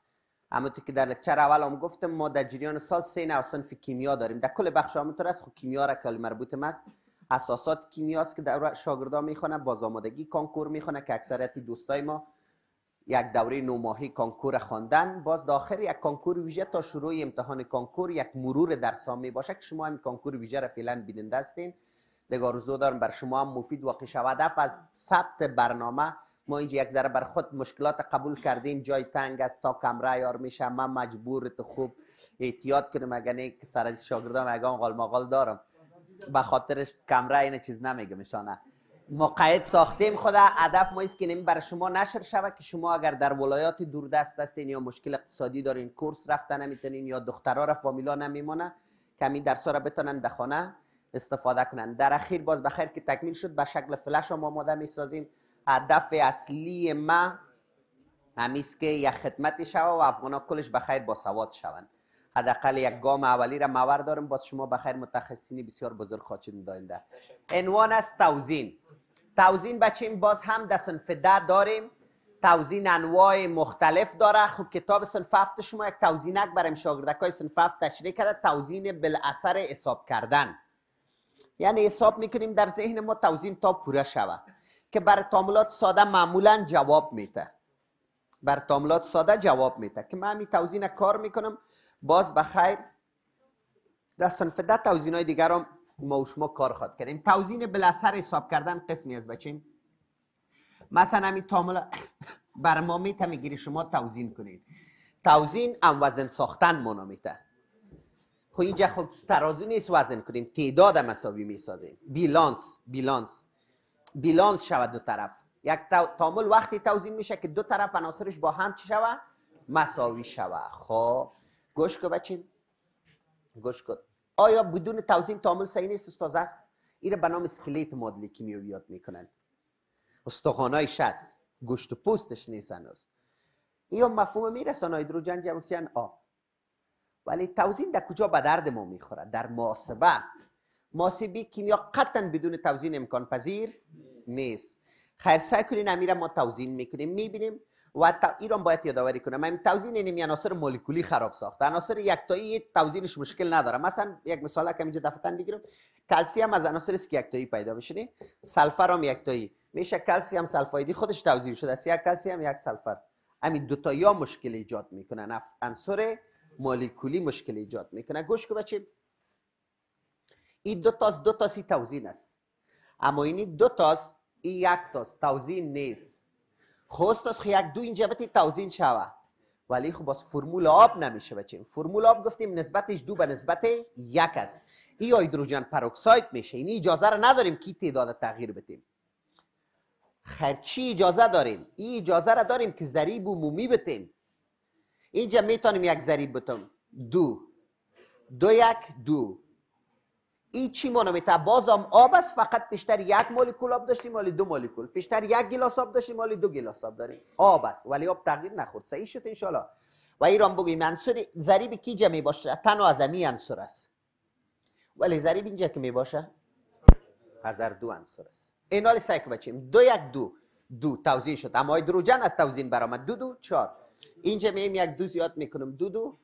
همونطور که در لکچر اول هم گفتم ما در جریان سال سه نوع صنف کیمیا داریم در کل بخش همونطور است خب کیمیا را که مربوط است اساسات کیمیا است که در شاگردا میخوانه آمادگی کنکور میخوانه که اکثریت دوستای ما یک دوره نو ماهی کنکور خواندن باز داخل یک کنکور ویژه تا شروع امتحان کنکور یک مرور درس ها می که شما هم کنکور ویژه را فعلا بیننده هستین دیگه دارم بر شما هم مفید واقع شود از ثبت برنامه ما اینجا یک ذره بر خود مشکلات قبول کردیم جای تنگ است تا کمره یار میشه من مجبور تو خوب احتیاط کنم اگر نه که سر شاگردام اگام غال دارم به خاطرش کمره این چیز نمیگم ما مقید ساختیم خدا هدف ما است که نمی بر شما نشر شود که شما اگر در ولایات دوردست هستین یا مشکل اقتصادی دارین کورس رفتن نمیتونین یا دخترها را فامیلا نمیمونه کمی درس را بتونن ده خانه استفاده کنن در اخیر باز بخیر که تکمیل شد به شکل فلش هم آماده میسازیم هدف اصلی ما همیست که یک خدمتی شود و افغان کلش بخیر سواد شوند حداقل یک گام اولی را مور دارم باز شما بخیر متخصصین بسیار بزرگ خواهید داینده عنوان است توزین توزین این باز هم در صنف داریم توزین انواع مختلف داره خب کتاب صنف هفت شما یک توزینک برای شاگردکای صنف هفت تشریح کرده توزین بالاثر حساب کردن یعنی حساب میکنیم در ذهن ما توزین تا پوره شود که بر تاملات ساده معمولا جواب میته بر تاملات ساده جواب میته که من می توزین کار میکنم باز بخیر خیر در صنف ده توزین های دیگر هم ما و شما کار خواد کردیم توزین بلاسر حساب کردن قسمی از بچین مثلا همین تامل بر ما میته میگیری شما توزین کنید توزین هم وزن ساختن مانا میته خب اینجا خب ترازو نیست وزن کنیم تعداد مساوی میسازیم بیلانس بیلانس بیلانس شود دو طرف یک تعامل وقتی توزین میشه که دو طرف عناصرش با هم چی شود؟ مساوی شود، خب گوش کو بچین گوش کو آیا بدون توزین تعامل صحیح نیست استاز است این به نام اسکلت که کیمیایی یاد میکنن استخوانایش هست گوشت و پوستش نیست هنوز یا مفهوم میرسن هیدروژن جمع آ ولی توزین در کجا به درد ما میخوره در محاسبه ماسیبی کیمیا قطعا بدون توزین امکان پذیر نیست خیر سعی کنین امیرا ما توزین میکنیم میبینیم و ایران باید یادآوری کنم من توزین این عناصر مولکولی خراب ساخته عناصر یکتایی توزینش مشکل نداره مثلا یک مثال که اینجا دفعتن بگیرم کلسیم از عناصر است که پیدا میشه سلفر هم یکتایی میشه کلسیم سلفایدی خودش توزین شده است یک کلسیم یک سلفر همین دو تا یا مشکل ایجاد میکنن عنصر مولکولی مشکل ایجاد میکنه گوش کو بچه این دو تاست دو تاسی توزین است اما اینی دو تاست ای یک تاست توزین نیست خوست خب تاست خب یک دو اینجا بتی توزین شوه ولی خب باز فرمول آب نمیشه بچین فرمول آب گفتیم نسبتش دو به نسبت یک است ای هیدروژن پروکساید میشه این اجازه را نداریم که تعداد تغییر بدیم خیر چی اجازه داریم ای اجازه را داریم که و عمومی بتیم اینجا میتونیم یک ذریب بتم دو دو یک دو این چی باز بازم آب است فقط بیشتر یک مولکول آب داشتیم ولی دو مولکول بیشتر یک گلاس آب داشتیم ولی دو گلاس آب داریم آب است ولی آب تغییر نخورد صحیح شد انشالله و ایران بگوییم عنصر ذریب کی جمع باشه تن و ازمی انصر است ولی ضریب اینجا که می باشه هزار دو انصر است این بچیم دو یک دو دو توزین شد اما های از توزین برامد دو دو چهار اینجا میم یک دو زیاد میکنم دو دو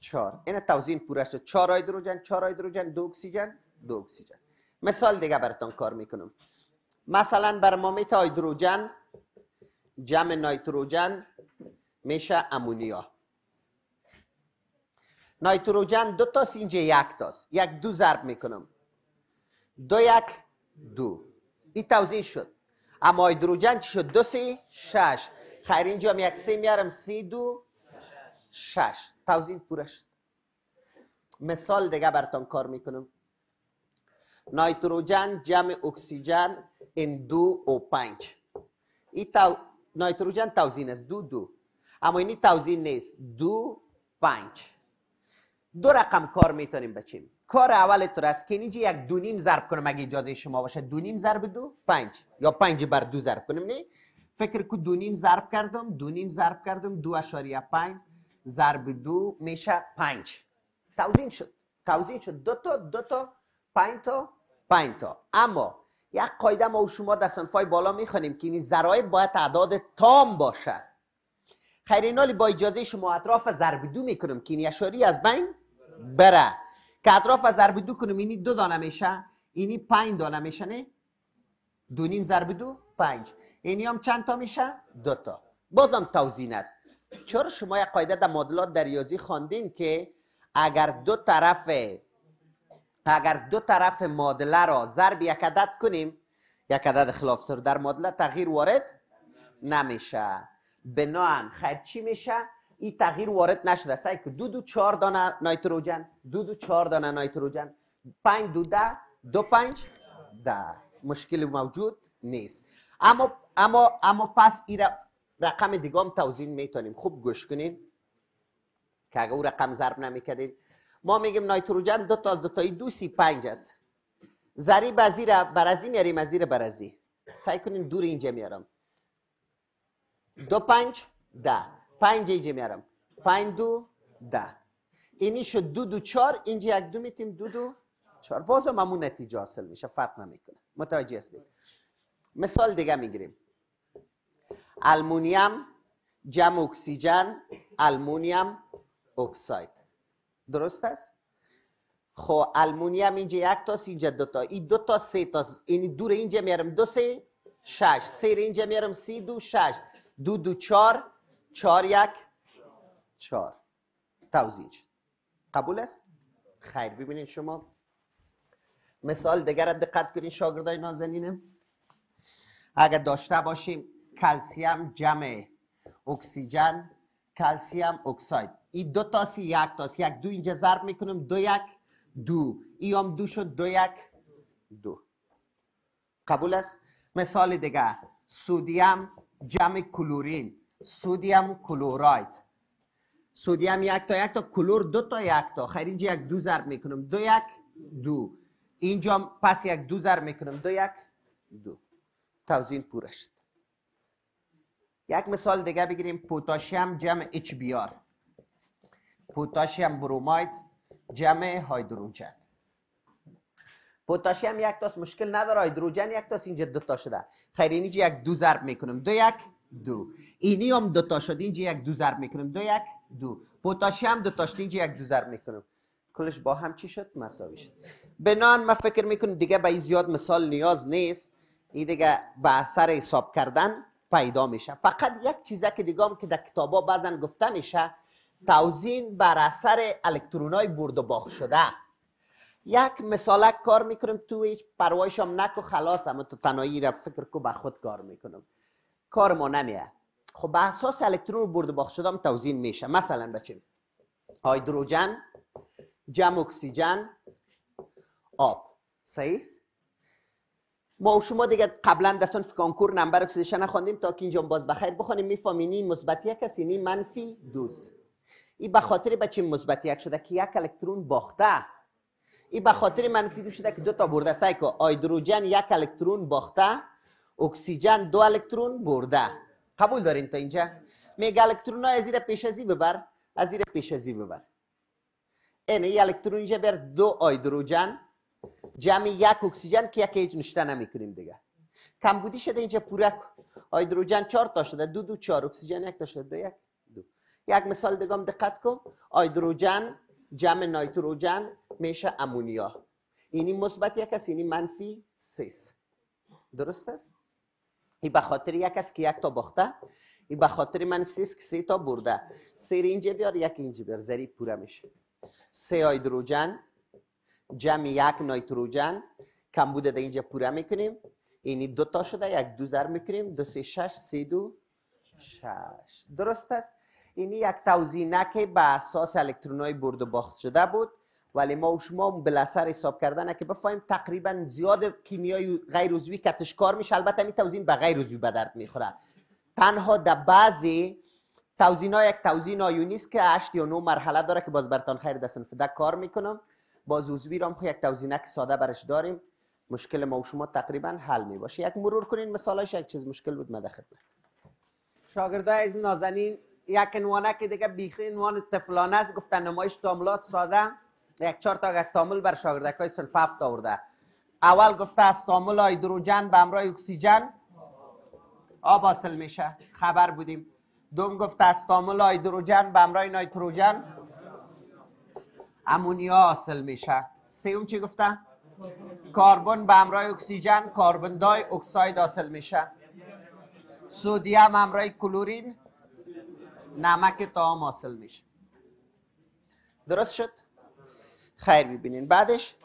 چار. این توضیح پورش شد چهار هیدروژن چهار هیدروژن دو اکسیژن دو اکسیژن مثال دیگه براتون کار میکنم مثلا بر مامیت هیدروژن جمع نایتروژن میشه امونیا نایتروژن دو تاست اینجا یک تاست یک دو ضرب میکنم دو یک دو این توزین شد اما هیدروژن چی شد دو سی شش خیر اینجا هم یک سی میارم سی دو شش توضیح پوره شد مثال دیگه برتان کار میکنم نایتروژن جمع اکسیژن این دو و پنج این نایتروژن توزین است دو دو اما اینی توزین نیست دو پنج دو رقم کار میتونیم بچیم کار اول تو است که اینجا یک دو نیم ضرب کنم اگه اجازه شما باشه دو نیم ضرب دو پنج یا پنج بر دو ضرب کنم نه فکر که دو نیم ضرب کردم دو نیم ضرب کردم دو اشاریه پنج ضرب دو میشه پنج توزین شد توزین شد دو تا دو تا پنج تا پنج تا اما یک قاعده ما و شما در صنفای بالا میخوانیم که این ذرای باید تعداد تام باشه خیرینالی با اجازه شما اطراف ضرب دو میکنم که این اشاری از بین بره که اطراف ضرب دو کنم اینی دو دانه میشه اینی پنج دانه میشه نه دو نیم ضرب دو پنج اینی هم چند تا میشه دو تا بازم توزین است چرا شما یک قاعده در معادلات دریازی ریاضی خواندین که اگر دو طرف اگر دو طرف معادله را ضرب یک عدد کنیم یک عدد خلاف سر در معادله تغییر وارد نمیشه بناهن خیر چی میشه این تغییر وارد نشده سعی که دو دو چهار دانه نایتروژن دو دو چهار دانه نایتروژن پنج دو ده دو پنج ده مشکل موجود نیست اما اما اما پس ایره رقم دیگه هم توضیح میتونیم خوب گوش کنین که اگه او رقم ضرب نمیکردین ما میگیم نایتروژن دو تا از دو تایی دو سی پنج است زری از زیر برازی میاریم از زیر برازی سعی کنین دور اینجا میارم دو پنج ده پنج اینجا میارم پنج دو ده اینی شد دو دو چار اینجا یک دو میتیم دو دو چار بازم همون نتیجه حاصل میشه فرق نمیکنه متوجه هستیم. مثال دیگه میگیریم المونیم جمع اکسیژن المونیم اکساید درست است خب المونیم اینجا یک تا اینجا دو تا این دو تا سه تا دو یعنی دور اینجا میارم دو سه شش سه اینجا میارم سی دو شش دو دو چار چار یک چار توضیح قبول است؟ خیر ببینید شما مثال دیگر دقت کنین شاگردای نازنینم اگر داشته باشیم کلسیم جمع اکسیژن کلسیم اکساید این دو تاسی یک تاس یک دو اینجا ضرب میکنم. دو یک دو ایام هم دو شد دو یک دو قبول است مثال دیگه سودیم جمع کلورین سودیم کلوراید سودیم یک تا یک تا کلور دو تا یک تا خیر اینجا یک دو ضرب میکنم دو یک دو اینجا پس یک دو ضرب میکنم دو یک دو توزین پوره شد یک مثال دیگه بگیریم پوتاشیم جمع HBr پوتاشیم بروماید جمع هایدروژن پوتاشیم یک تاست مشکل نداره هایدروژن یک تاست اینجا دو تا شده خیر اینجا یک دو ضرب میکنم دو یک دو اینی هم دو تا شد اینجا یک دو ضرب میکنم دو یک دو پوتاشیم دو تا شد اینجا یک دو ضرب میکنم کلش با هم چی شد مساوی شد بنان من فکر میکنم دیگه به این زیاد مثال نیاز نیست این دیگه به سر حساب کردن پیدا میشه فقط یک چیزه که دیگه که در کتابا بعضا گفته میشه توزین بر اثر الکترون های برد و شده یک مثاله کار میکنم تو هیچ پروایش هم نکو خلاص اما تو تنهایی را فکر کو بر خود کار میکنم کار ما نمیه خب به اساس الکترون برد و باخت شده هم توزین میشه مثلا بچه هایدروژن جمع اکسیژن آب صحیح ما و شما دیگه قبلا دستان کنکور نمبر اکسیدیشن نخوندیم تا که اینجا باز بخیر بخونیم میفهمینی این مثبت یک است این یعنی منفی دوز این به خاطر بچه مثبت یک شده که یک الکترون باخته این به خاطر منفی دو شده که دو تا برده سعی کو یک الکترون باخته اکسیژن دو الکترون برده قبول دارین تا اینجا میگه الکترون ها زیر پیش ازی ببر از زیر پیش ازی ببر این ای الکترون اینجا بر دو هیدروژن جمع یک اکسیژن که یک هیچ نوشته نمیکنیم دیگه کمبودی شده اینجا پورک هیدروژن 4 تا شده دو دو 4 اکسیژن یک تا شده دو یک دو یک مثال دیگه هم دقت کن هیدروژن جمع نایتروژن میشه امونیا اینی مثبت یک است اینی منفی 3 درست است این به خاطر یک است که یک تا باخته این به خاطر منفی 3 که سه تا برده سیر اینجا بیار یک اینجا بیار زری پوره میشه سه هیدروژن جمع یک نایتروجن کم بوده در اینجا پوره میکنیم اینی دو تا شده یک دو زر میکنیم دو سه شش سه دو شش درست است اینی یک توضیح نکه به اساس های برد و باخت شده بود ولی ما و شما حساب کردن که بفهمیم تقریبا زیاد کیمیای غیر عضوی کتش کار میشه البته این توزین به غیر عضوی به میخوره تنها در بعضی توزین یک توزین که 8 یا نو مرحله داره که باز برتان خیر کار میکنم باز عضوی را یک توزینک ساده برش داریم مشکل ما و شما تقریبا حل می باشه یک مرور کنین مثالاش یک چیز مشکل بود مده خدمت شاگردای از نازنین یک انوانه که دیگه بیخی عنوان تفلانه است گفتن نمایش تاملات ساده یک چهار تا تامل بر شاگردک های صنف هفت آورده اول گفته از تامل هیدروژن به همراه اکسیژن آب حاصل میشه خبر بودیم دوم گفته از تامل هیدروژن به همراه نایتروجن امونیا حاصل میشه سیوم چی گفته؟ کاربن به امرای اکسیژن کاربن دای اکساید حاصل میشه سودیم امرای کلورین نمک تام حاصل میشه درست شد؟ خیر ببینین بعدش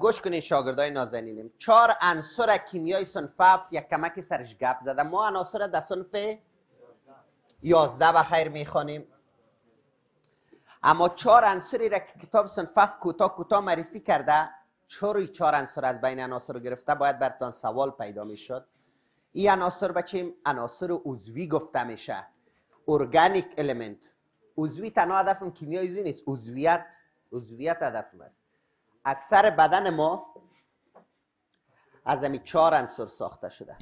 گوش کنید شاگردای نازنینیم چهار عنصر کیمیای صنف هفت یک کمک سرش گپ زده ما عناصر در سنف یازده بخیر خیر میخوانیم اما چهار عنصری را که کتاب سنفف کوتاه کوتا معرفی کرده چرا چهار عنصر از بین عناصر گرفته باید برتان سوال پیدا میشد این عناصر بچیم عناصر عضوی گفته میشه ارگانیک المنت عضوی تنها هدفم کیمیایی عضوی نیست عضویت عضویت هدفم است اکثر بدن ما از همین چهار عنصر ساخته شده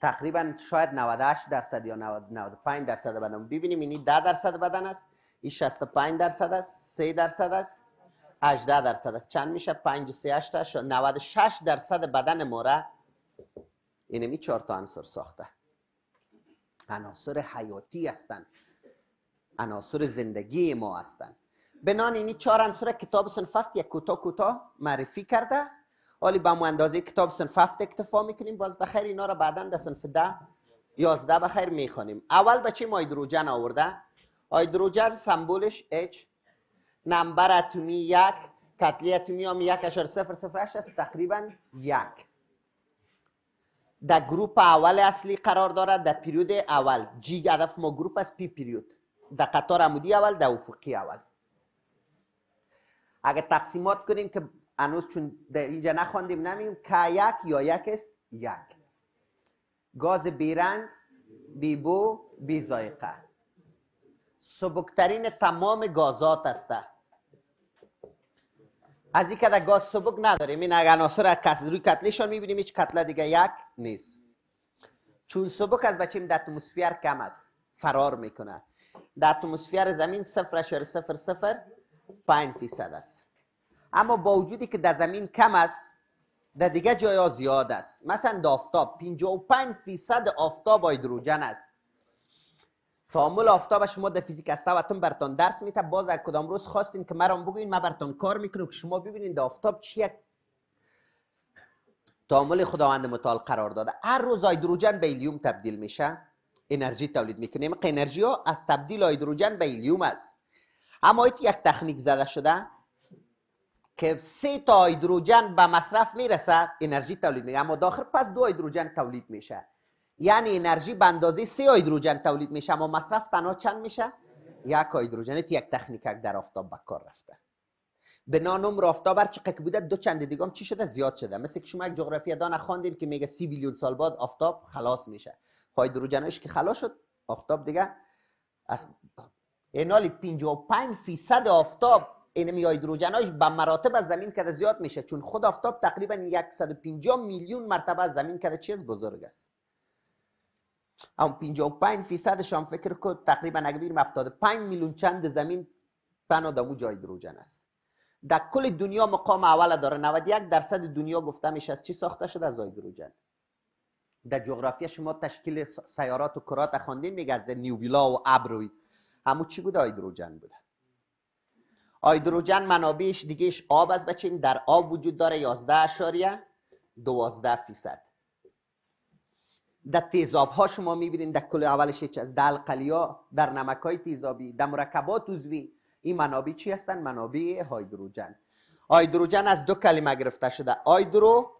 تقریبا شاید 98 درصد یا 95 درصد بدن ببینیم اینی 10 درصد بدن است این 65 درصد است 3 درصد است 18 درصد است چند میشه 5 3 8 96 درصد بدن ما را اینمی چهار تا عنصر ساخته عناصر حیاتی هستند عناصر زندگی ما هستند بنان اینی چهار عنصر کتاب سنففت یک کوتاه کوتاه معرفی کرده حالی به مو اندازه کتاب سنففت اکتفا میکنیم باز بخیر اینا را بعدا در سنف ده یازده بخیر میخوانیم اول به چی ما هیدروژن آورده هایدروجن سمبولش H نمبر اتمی یک کتلی اتمی هم یک اشار است تقریبا یک در گروپ اول اصلی قرار دارد در پیریود اول جی هدف ما گروپ است پی پیریود در قطار عمودی اول در افقی اول اگه تقسیمات کنیم که انوز چون اینجا نخواندیم نمیم که یک یا یک است یک گاز بیرنگ بیبو بیزایقه سبکترین تمام گازات است از این که گاز سبک نداریم این عناصر روی کتلیشان میبینیم هیچ کتله دیگه یک نیست چون سبک از بچیم در اتموسفیر کم است فرار میکنه در اتموسفیر زمین پنج فیصد است اما با وجودی که در زمین کم است در دیگه ها زیاد است مثلا دافتاب 55 فیصد آفتاب هیدروژن است تعامل شما ماده فیزیک است و برتون درس میته باز از کدام روز خواستین که مرام بگوین ما برتان کار میکنم که شما ببینید آفتاب چیه تعامل خداوند متعال قرار داده هر روز هیدروژن به هلیوم تبدیل میشه انرژی تولید میکنیم انرژی ها از تبدیل هیدروژن به هلیوم است اما یک تکنیک زده شده که سه تا هیدروژن به مصرف میرسد انرژی تولید میگه اما داخل پس دو هیدروژن تولید میشه یعنی انرژی به اندازه سه هیدروژن تولید میشه اما مصرف تنها چند میشه یک هیدروژن یک تکنیک در آفتاب به کار رفته به نام آفتاب هر چقدر بوده دو چند دیگه هم چی شده زیاد شده مثل که شما یک جغرافی دان خواندین که میگه سی بیلیون سال بعد آفتاب خلاص میشه خب هیدروژنش که خلاص شد آفتاب دیگه از اینالی 55 فیصد آفتاب اینمی اش به مراتب از زمین کده زیاد میشه چون خود آفتاب تقریبا 150 میلیون مرتبه از زمین کده چیز بزرگ است اون 55 فیصدشان فکر کن تقریبا اگه مفتاده 75 میلیون چند زمین تنها آدمو جای دروجن است در کل دنیا مقام اول داره 91 درصد دنیا گفته میشه از چی ساخته شده از هیدروژن در جغرافیا شما تشکیل سیارات و کرات خواندین میگه از نیوبیلا و ابروی همو چی بود هیدروژن بوده هیدروژن منابعش دیگهش آب از بچین در آب وجود داره 11 اشاریه 12 فیصد در تیزاب ها شما میبینید در کل اولش چی چیز در القلیا در نمک های تیزابی در مرکبات عضوی این منابع چی هستن؟ منابع هایدروژن هایدروژن از دو کلمه گرفته شده هایدرو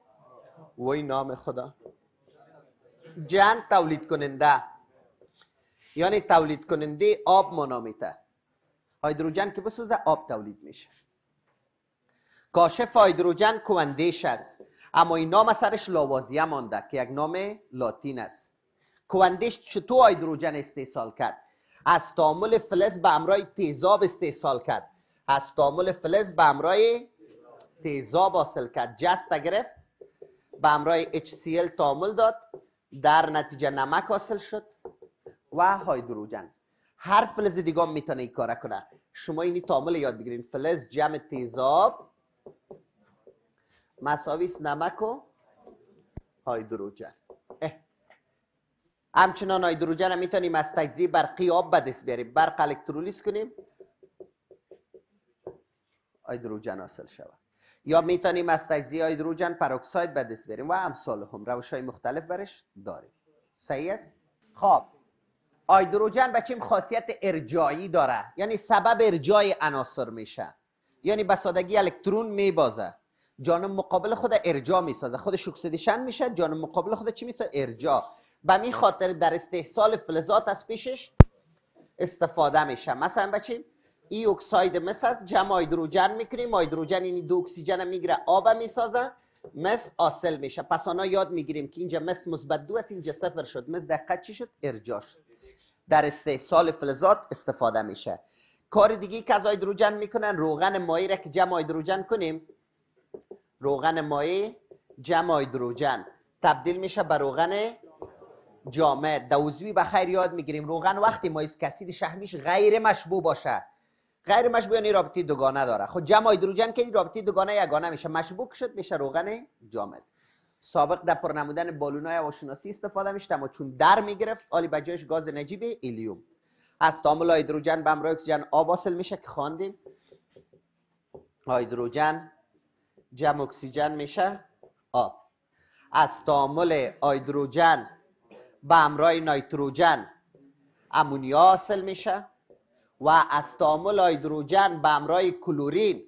و این نام خدا جن تولید کننده یعنی تولید کننده آب مانا میته هایدروژن که بسوزه آب تولید میشه کاشف هایدروژن کوندیش است اما این نام سرش لاوازیه مانده که یک نام لاتین است کوندش چطور هایدروژن استحصال کرد از تعامل فلز به امرای تیزاب استحصال کرد از تعامل فلز به امرای تیزاب حاصل کرد جست گرفت به امرای HCl تعامل داد در نتیجه نمک حاصل شد و هایدروژن هر فلز دیگه میتونه این کار کنه شما اینی تعامل یاد بگیرین فلز جمع تیزاب مساویس نمک و هایدروژن همچنان هایدروژن هم میتونیم از تجزیه برقی آب به دست بیاریم برق الکترولیز کنیم هایدروژن حاصل شود یا میتونیم از تجزیه هایدروژن پروکساید به دست بیاریم و امثال هم روش های مختلف برش داریم صحیح است خب هایدروژن به چیم خاصیت ارجایی داره یعنی سبب ارجای عناصر میشه یعنی به سادگی الکترون میبازه جانم مقابل خود ارجا می میسازه خودش اکسیدیشن میشه جانم مقابل خود چی میسازه ارجا و می خاطر در استحصال فلزات از پیشش استفاده میشه مثلا بچین ای اکساید مس از جمع هیدروژن میکنیم هیدروژن این یعنی دو اکسیژن میگیره آب میسازه مس آسل میشه پس آنها یاد میگیریم که اینجا مس مثبت دو است اینجا صفر شد مس دقیقا چی شد ارجا شد در استحصال فلزات استفاده میشه کار دیگه که از هیدروژن میکنن روغن مایع که جمع هیدروژن کنیم روغن مایع جمع هیدروژن تبدیل میشه به روغن جامد دوزوی به خیر یاد میگیریم روغن وقتی مایس کسید شهمیش غیر مشبوع باشه غیر مشبوع یعنی رابطه دوگانه داره خود خب جمع هیدروژن که رابطه دوگانه یگانه میشه مشبوک شد میشه روغن جامد سابق در پر نمودن بالونای هواشناسی استفاده میشد اما چون در میگرفت آلی بجایش گاز نجیب ایلیوم از تعامل هیدروژن به همراه اکسیژن میشه که خواندیم هیدروژن جمع اکسیژن میشه آب از تعامل هیدروژن به همراه نایتروژن امونیا حاصل میشه و از تعامل هیدروژن به همراه کلورین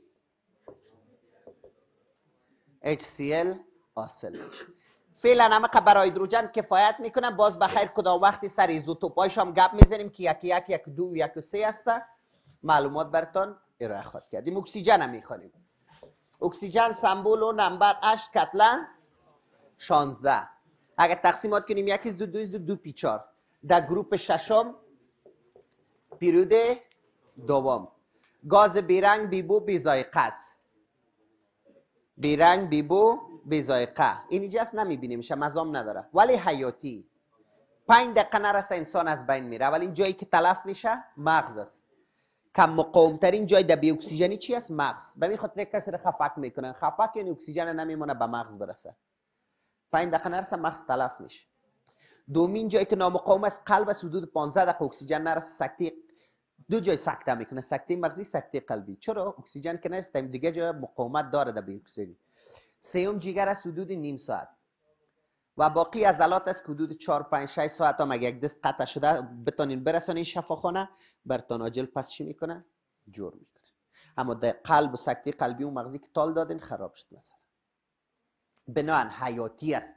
HCl حاصل میشه فعلا همه برای هیدروژن کفایت میکنه باز بخیر کدام وقتی سر ایزوتوپایش هم گپ میزنیم که یک یک یک دو یک سه هسته معلومات برتان ارائه خواد کردیم اکسیژن هم میخوانیم اکسیژن سمبولو و نمبر اش کتله 16 اگر تقسیمات کنیم یکی دو دویز دو دو پی در گروپ ششم پیرود دوم گاز بیرنگ بیبو بیزایقه است بیرنگ بیبو بیزایقه این اینجاست نمیبینیم مزام نداره ولی حیاتی پنج دقیقه نرسه انسان از بین میره ولی این جایی که تلف میشه مغز است کم مقاومترین جای دبی اکسیژنی چی است مغز به این خاطر کسی را خفک میکنن خفق یعنی اکسیژن نمیمونه به مغز برسه پنج دقیقه نرسه مغز تلف میشه دومین جایی که نامقاوم است قلب است حدود 15 دقیقه اکسیژن نرسه دو جای سکته میکنه سکته مغزی سکته قلبی چرا اکسیژن که نرسه دیگه جای مقاومت داره دبی اکسیژن. سیوم جگر است حدود نیم ساعت و باقی عضلات است که حدود 4 5 6 ساعت هم اگه یک دست قطع شده بتانین برسانین شفاخانه برتان آجل پس چی میکنه جور میکنه اما در قلب و سکتی قلبی و مغزی که تال دادین خراب شد مثلا بنان حیاتی است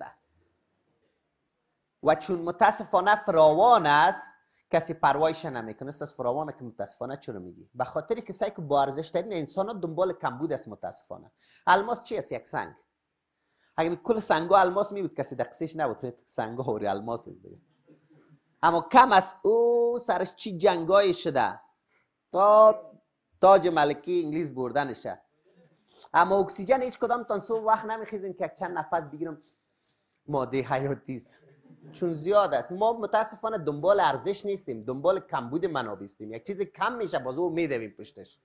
و چون متاسفانه فراوان است کسی پروایش نمیکنه است از فراوانه که متاسفانه چرا میگی به خاطری که که با ارزش ترین انسان دنبال کمبود است متاسفانه الماس چی است یک سنگ اگه کل و الماس می بود کسی دقیقش نبود و هوری الماس دیگه اما کم از او سرش چی جنگایی شده تا تاج ملکی انگلیس بردنشه اما اکسیژن هیچ کدام تان صبح وقت نمیخیزیم که چند نفس بگیرم ماده حیاتی چون زیاد است ما متاسفانه دنبال ارزش نیستیم دنبال کمبود منابع هستیم یک چیزی کم میشه باز او میدویم پشتش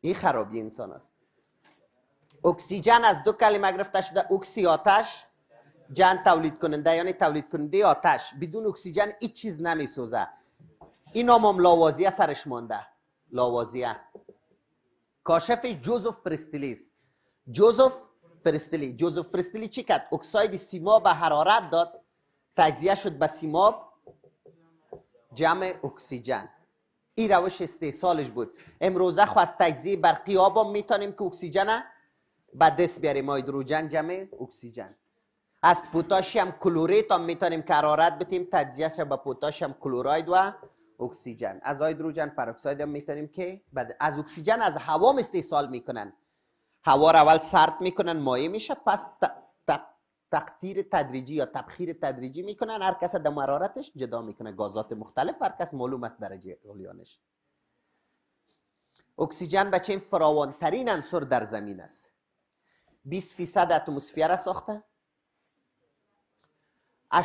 این خرابی انسان است اکسیژن از دو کلمه گرفته شده اکسی آتش جن تولید کننده یعنی تولید کننده آتش بدون اکسیژن هیچ چیز نمی سوزه این نامم لاوازیه سرش مانده لاوازیه کاشف جوزف پرستلیس جوزف پرستلی جوزف پرستیلی چی کرد اکساید سیما به حرارت داد تجزیه شد به سیماب جمع اکسیژن این روش استحصالش بود امروزه خواست تجزیه برقی آب میتونیم که اکسیژن بعد دست بیاریم هیدروژن جمع اکسیژن از پوتاشیم کلوریت هم میتونیم کرارت بتیم تجزیهش با پوتاشیم کلوراید و اکسیژن از آیدروژن پروکساید هم میتونیم که از اکسیژن از هوا استحصال میکنن هوا رو اول سرد میکنن مایع میشه پس تقطیر تدریجی یا تبخیر تدریجی میکنن هر کس در مرارتش جدا میکنه گازات مختلف هر کس معلوم است درجه اولیانش اکسیژن بچه فراوان ترین عنصر در زمین است 20 فیصد اتمسفیر را ساخته 88.88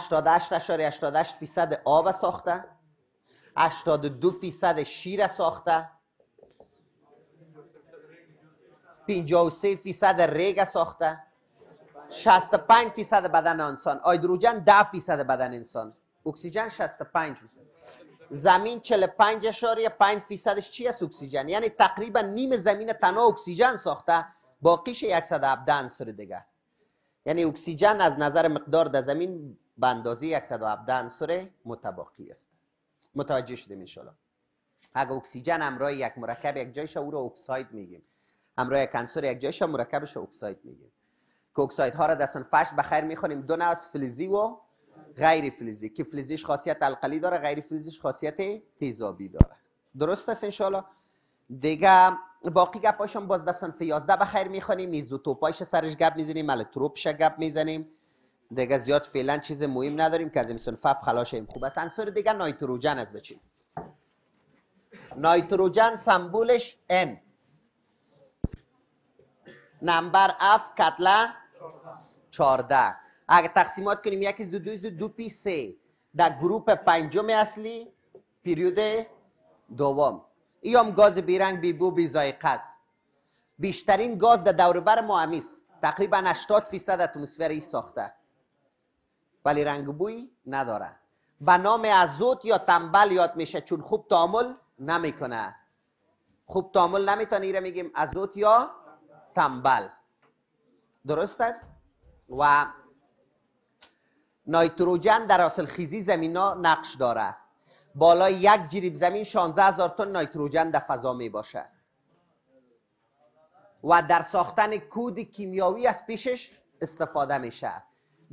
فیصد آب ساخته 82 فیصد شیر ساخته 53 فیصد ریگ ساخته 65 فیصد بدن انسان هیدروژن 10 فیصد بدن انسان اکسیژن 65 فیصد زمین 45 اشاری 5 فیصدش چی است اکسیژن یعنی تقریبا نیم زمین تنها اکسیژن ساخته باقیش 117 عنصر دیگه یعنی اکسیژن از نظر مقدار در زمین به اندازه 117 عنصر متباقی است متوجه شده ان اگر اکسیژن همراه یک مرکب یک جایش او را اکساید میگیم همراه یک عنصر یک جایش مرکبش اکساید میگیم که اکساید ها را دستان فش بخیر میخونیم دو نوع فلزی و غیر فلزی که فلزیش خاصیت القلی داره غیر فلزیش خاصیت تیزابی داره درست است ان دیگه باقی گپاش باز باز دستان فیازده بخیر میخوانیم ایزوتوپایش سرش گپ میزنیم الکتروپش گپ میزنیم دیگه زیاد فعلا چیز مهم نداریم که از این فف خلاص شیم خوب است انصار دیگه نایتروجن از بچین نایتروجن سمبولش N نمبر اف کتله 14 اگه تقسیمات کنیم یکی از دو دو دو دو پی سه در گروپ پنجم اصلی پیریود دوم هم گاز بیرنگ بی بو بی است بیشترین گاز در دوربر ما همیست تقریبا 80 فیصد اتمسفر ای ساخته ولی رنگ بوی نداره به نام ازوت یا تنبل یاد میشه چون خوب تعامل نمیکنه خوب تعامل نمیتونه ایره میگیم ازوت یا تنبل درست است و نایتروجن در حاصل خیزی ها نقش داره بالای یک جریب زمین 16 هزار تن نایتروژن در فضا می باشه و در ساختن کود کیمیاوی از پیشش استفاده میشه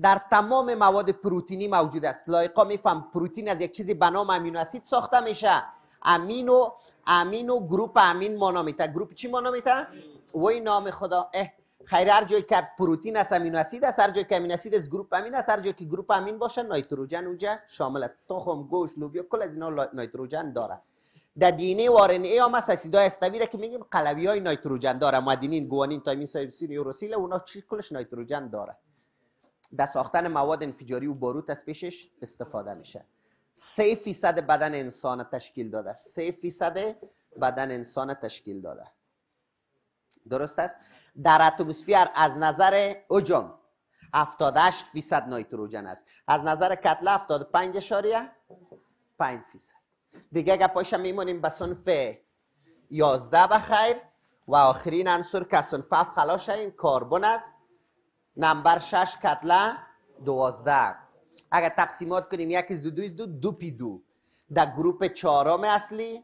در تمام مواد پروتینی موجود است لایقا میفهم پروتین از یک چیزی بنام نام امینو اسید ساخته میشه امینو امینو گروپ امین مانا گروپ چی مانا و وای نام خدا اه خیر هر که پروتین است امینو اسید است هر جایی که امینو اسید است گروپ امین است هر که گروپ امین باشه نایتروژن اونجا شامل تخم گوشت لوبیا کل از اینا نایتروژن داره در دینه و ای هم هست استویره که میگیم قلوی های نایتروژن داره مدینین گوانین تایمین سایبسین یوروسیل اونا چی کلش نایتروژن داره در ساختن مواد انفجاری و باروت از پیشش استفاده میشه سه فیصد بدن انسان تشکیل داده سه فیصد بدن انسان تشکیل داده درست است در اتمسفر از نظر اجوم 78 فیصد نایتروژن است از نظر کتله 75 اشاریه 5 فیصد دیگه گپایش میمونیم به صنف 11 بخیر و آخرین عنصر که صنف 7 خلا شدیم کاربون است نمبر 6 کتله 12 اگر تقسیمات کنیم یک از دو دو دو دو پی دو در گروپ چهارم اصلی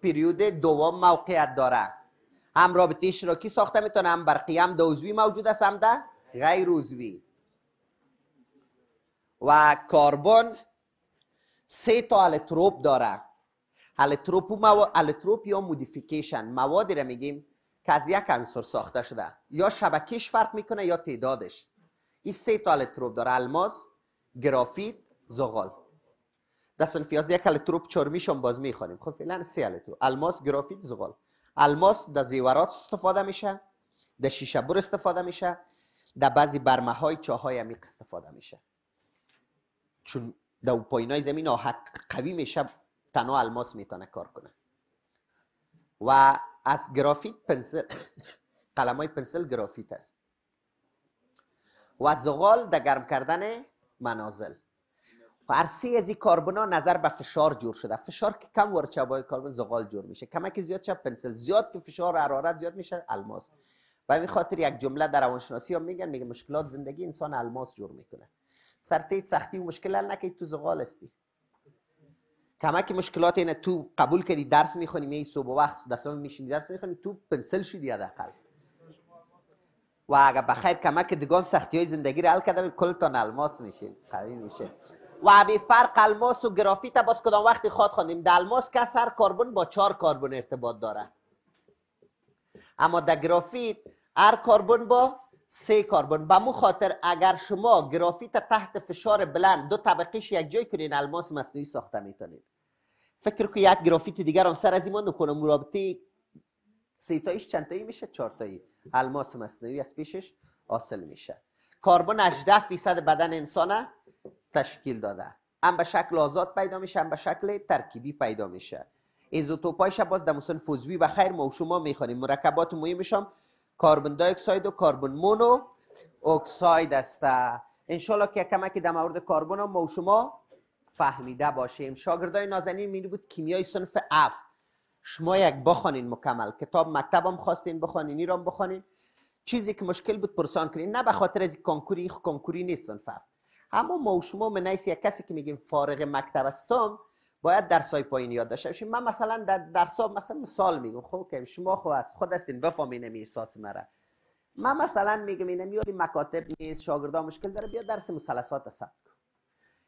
پیریود دوام موقعیت داره هم رابطه اشتراکی ساخته میتونم هم برقی موجود است هم ده غیر عضوی و کربن سه تا الیتروپ داره الکتروپ مو... الکتروپ یا مودیفیکیشن موادی را میگیم که از یک عنصر ساخته شده یا شبکیش فرق میکنه یا تعدادش این سه تا الیتروپ داره الماس گرافیت زغال دستان فیاز یک الیتروپ چرمیشون باز میخوانیم خب فعلا سه الکتروپ الماس گرافیت زغال الماس در زیورات استفاده میشه در شیشه بر استفاده میشه در بعضی برمه های های عمیق استفاده میشه چون در پایین های زمین حق قوی میشه تنها الماس میتونه کار کنه و از گرافیت پنسل قلم های پنسل گرافیت است و زغال در گرم کردن منازل عرصه از این ها نظر به فشار جور شده فشار که کم وارد چبای کربن زغال جور میشه کمک زیاد چپ پنسل زیاد که فشار حرارت زیاد میشه الماس و این خاطر یک جمله در روانشناسی ها میگن میگه مشکلات زندگی انسان الماس جور میکنه سرتیت سختی و مشکل نکی تو زغال هستی کمک مشکلات اینه تو قبول کردی درس میخونی می صبح وقت دستام میشین، درس میخونی تو پنسل شدی حداقل و اگر بخیر کمک دیگه سختی های زندگی رو حل کردم کلتان الماس میشین قوی میشه و به فرق الماس و گرافیت باز کدام وقتی خواد خواندیم در الماس که هر کربن با چهار کاربون ارتباط داره اما در گرافیت هر کاربون با سه کاربون به مخاطر خاطر اگر شما گرافیت تحت فشار بلند دو طبقیش یک جای کنین الماس مصنوعی ساخته میتونید فکر که یک گرافیت دیگر هم سر از ایمان نکنم رابطه سه تایش چند تایی میشه چهار تایی الماس مصنوعی از پیشش حاصل میشه کربن 18 فیصد بدن انسانه تشکیل داده هم به شکل آزاد پیدا میشه هم به شکل ترکیبی پیدا میشه ایزوتوپایش باز در مثل فوزوی و خیر ما و شما میخوانیم مرکبات مهمش هم کاربن دایکساید و کاربن مونو اکساید است انشالله که کمکی در مورد کاربن هم ما و شما فهمیده باشیم شاگردای نازنین میری بود کیمیای صنف اف شما یک بخوانین مکمل کتاب مکتب هم خواستین بخوانین ایران بخوانین چیزی که مشکل بود پرسان کنین نه به خاطر از کنکوری کنکوری نیست صنف اما ما و شما من نیست یک کسی که میگیم فارغ مکتب هستم باید های پایین یاد داشته باشیم من مثلا در ها مثلا مثال میگم خب که شما خو از خود هستین بفهمین این احساس مرا من مثلا میگم اینا میاری مکاتب نیست شاگردا مشکل داره بیا درس مثلثات ثبت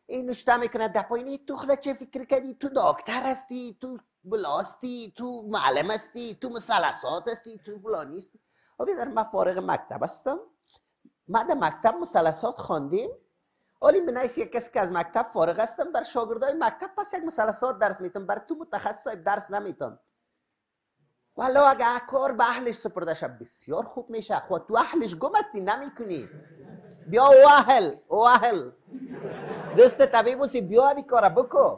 این نشته میکنه ده پایینه تو چه فکر کردی تو دکتر هستی تو بلاستی تو معلم هستی تو مثلثات هستی تو فلانی هستی خب در من فارغ مکتب هستم ما در مکتب مثلثات خواندیم حالی من یک کسی که از مکتب فارغ هستم بر شاگردای مکتب پس یک مسلسات درس میتونم، بر تو متخصص درس نمیتونم. والا اگه کار به اهلش سپرده بسیار خوب میشه خود خب تو اهلش گم هستی نمیکنی بیا او واهل دست طبیب بوسی بیا بی کاره بکو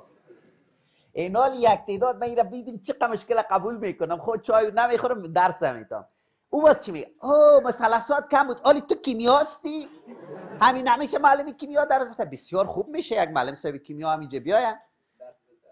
اینال یک تعداد من را ببین چقدر مشکل قبول میکنم خود چای نمیخورم درس نمیتونم او باز چی میگه او مثلا ساعت کم بود آلی تو کیمیا همین همیشه معلم کیمیا درس بده بسیار خوب میشه یک معلم صاحب کیمیا همینجا بیایه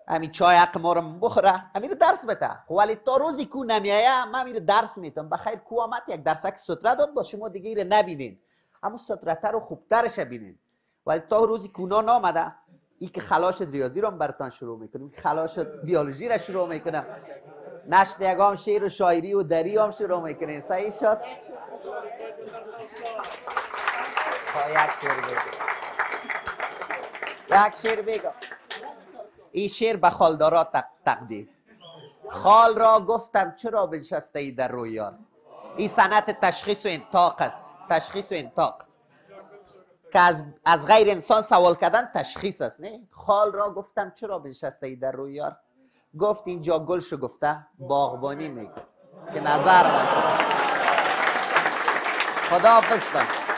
همین چای حق ما رو بخوره همین درس بده خب، ولی تا روزی کو نمیایه من میره درس میتم بخیر کو آمد یک درسک سطره داد با شما دیگه رو نبینین اما سطرته رو خوبترش بینین ولی تا روزی کونا نامده ای که خلاش ریاضی رو هم شروع میکنیم خلاش بیولوژی رو شروع میکنم نشت هم شعر و شاعری و دری هم شروع میکنین صحیح شد؟ خب، یک شعر بگو یک شعر بگم. این شعر به خالدارا تقدیم خال را گفتم چرا بنشسته ای در رویان؟ این سنت تشخیص و انتاق است تشخیص و انتاق که از, از غیر انسان سوال کردن تشخیص است نه خال را گفتم چرا بنشسته ای در رویار گفت اینجا گل گفته باغبانی میگه که نظر باشه خدا حافظتان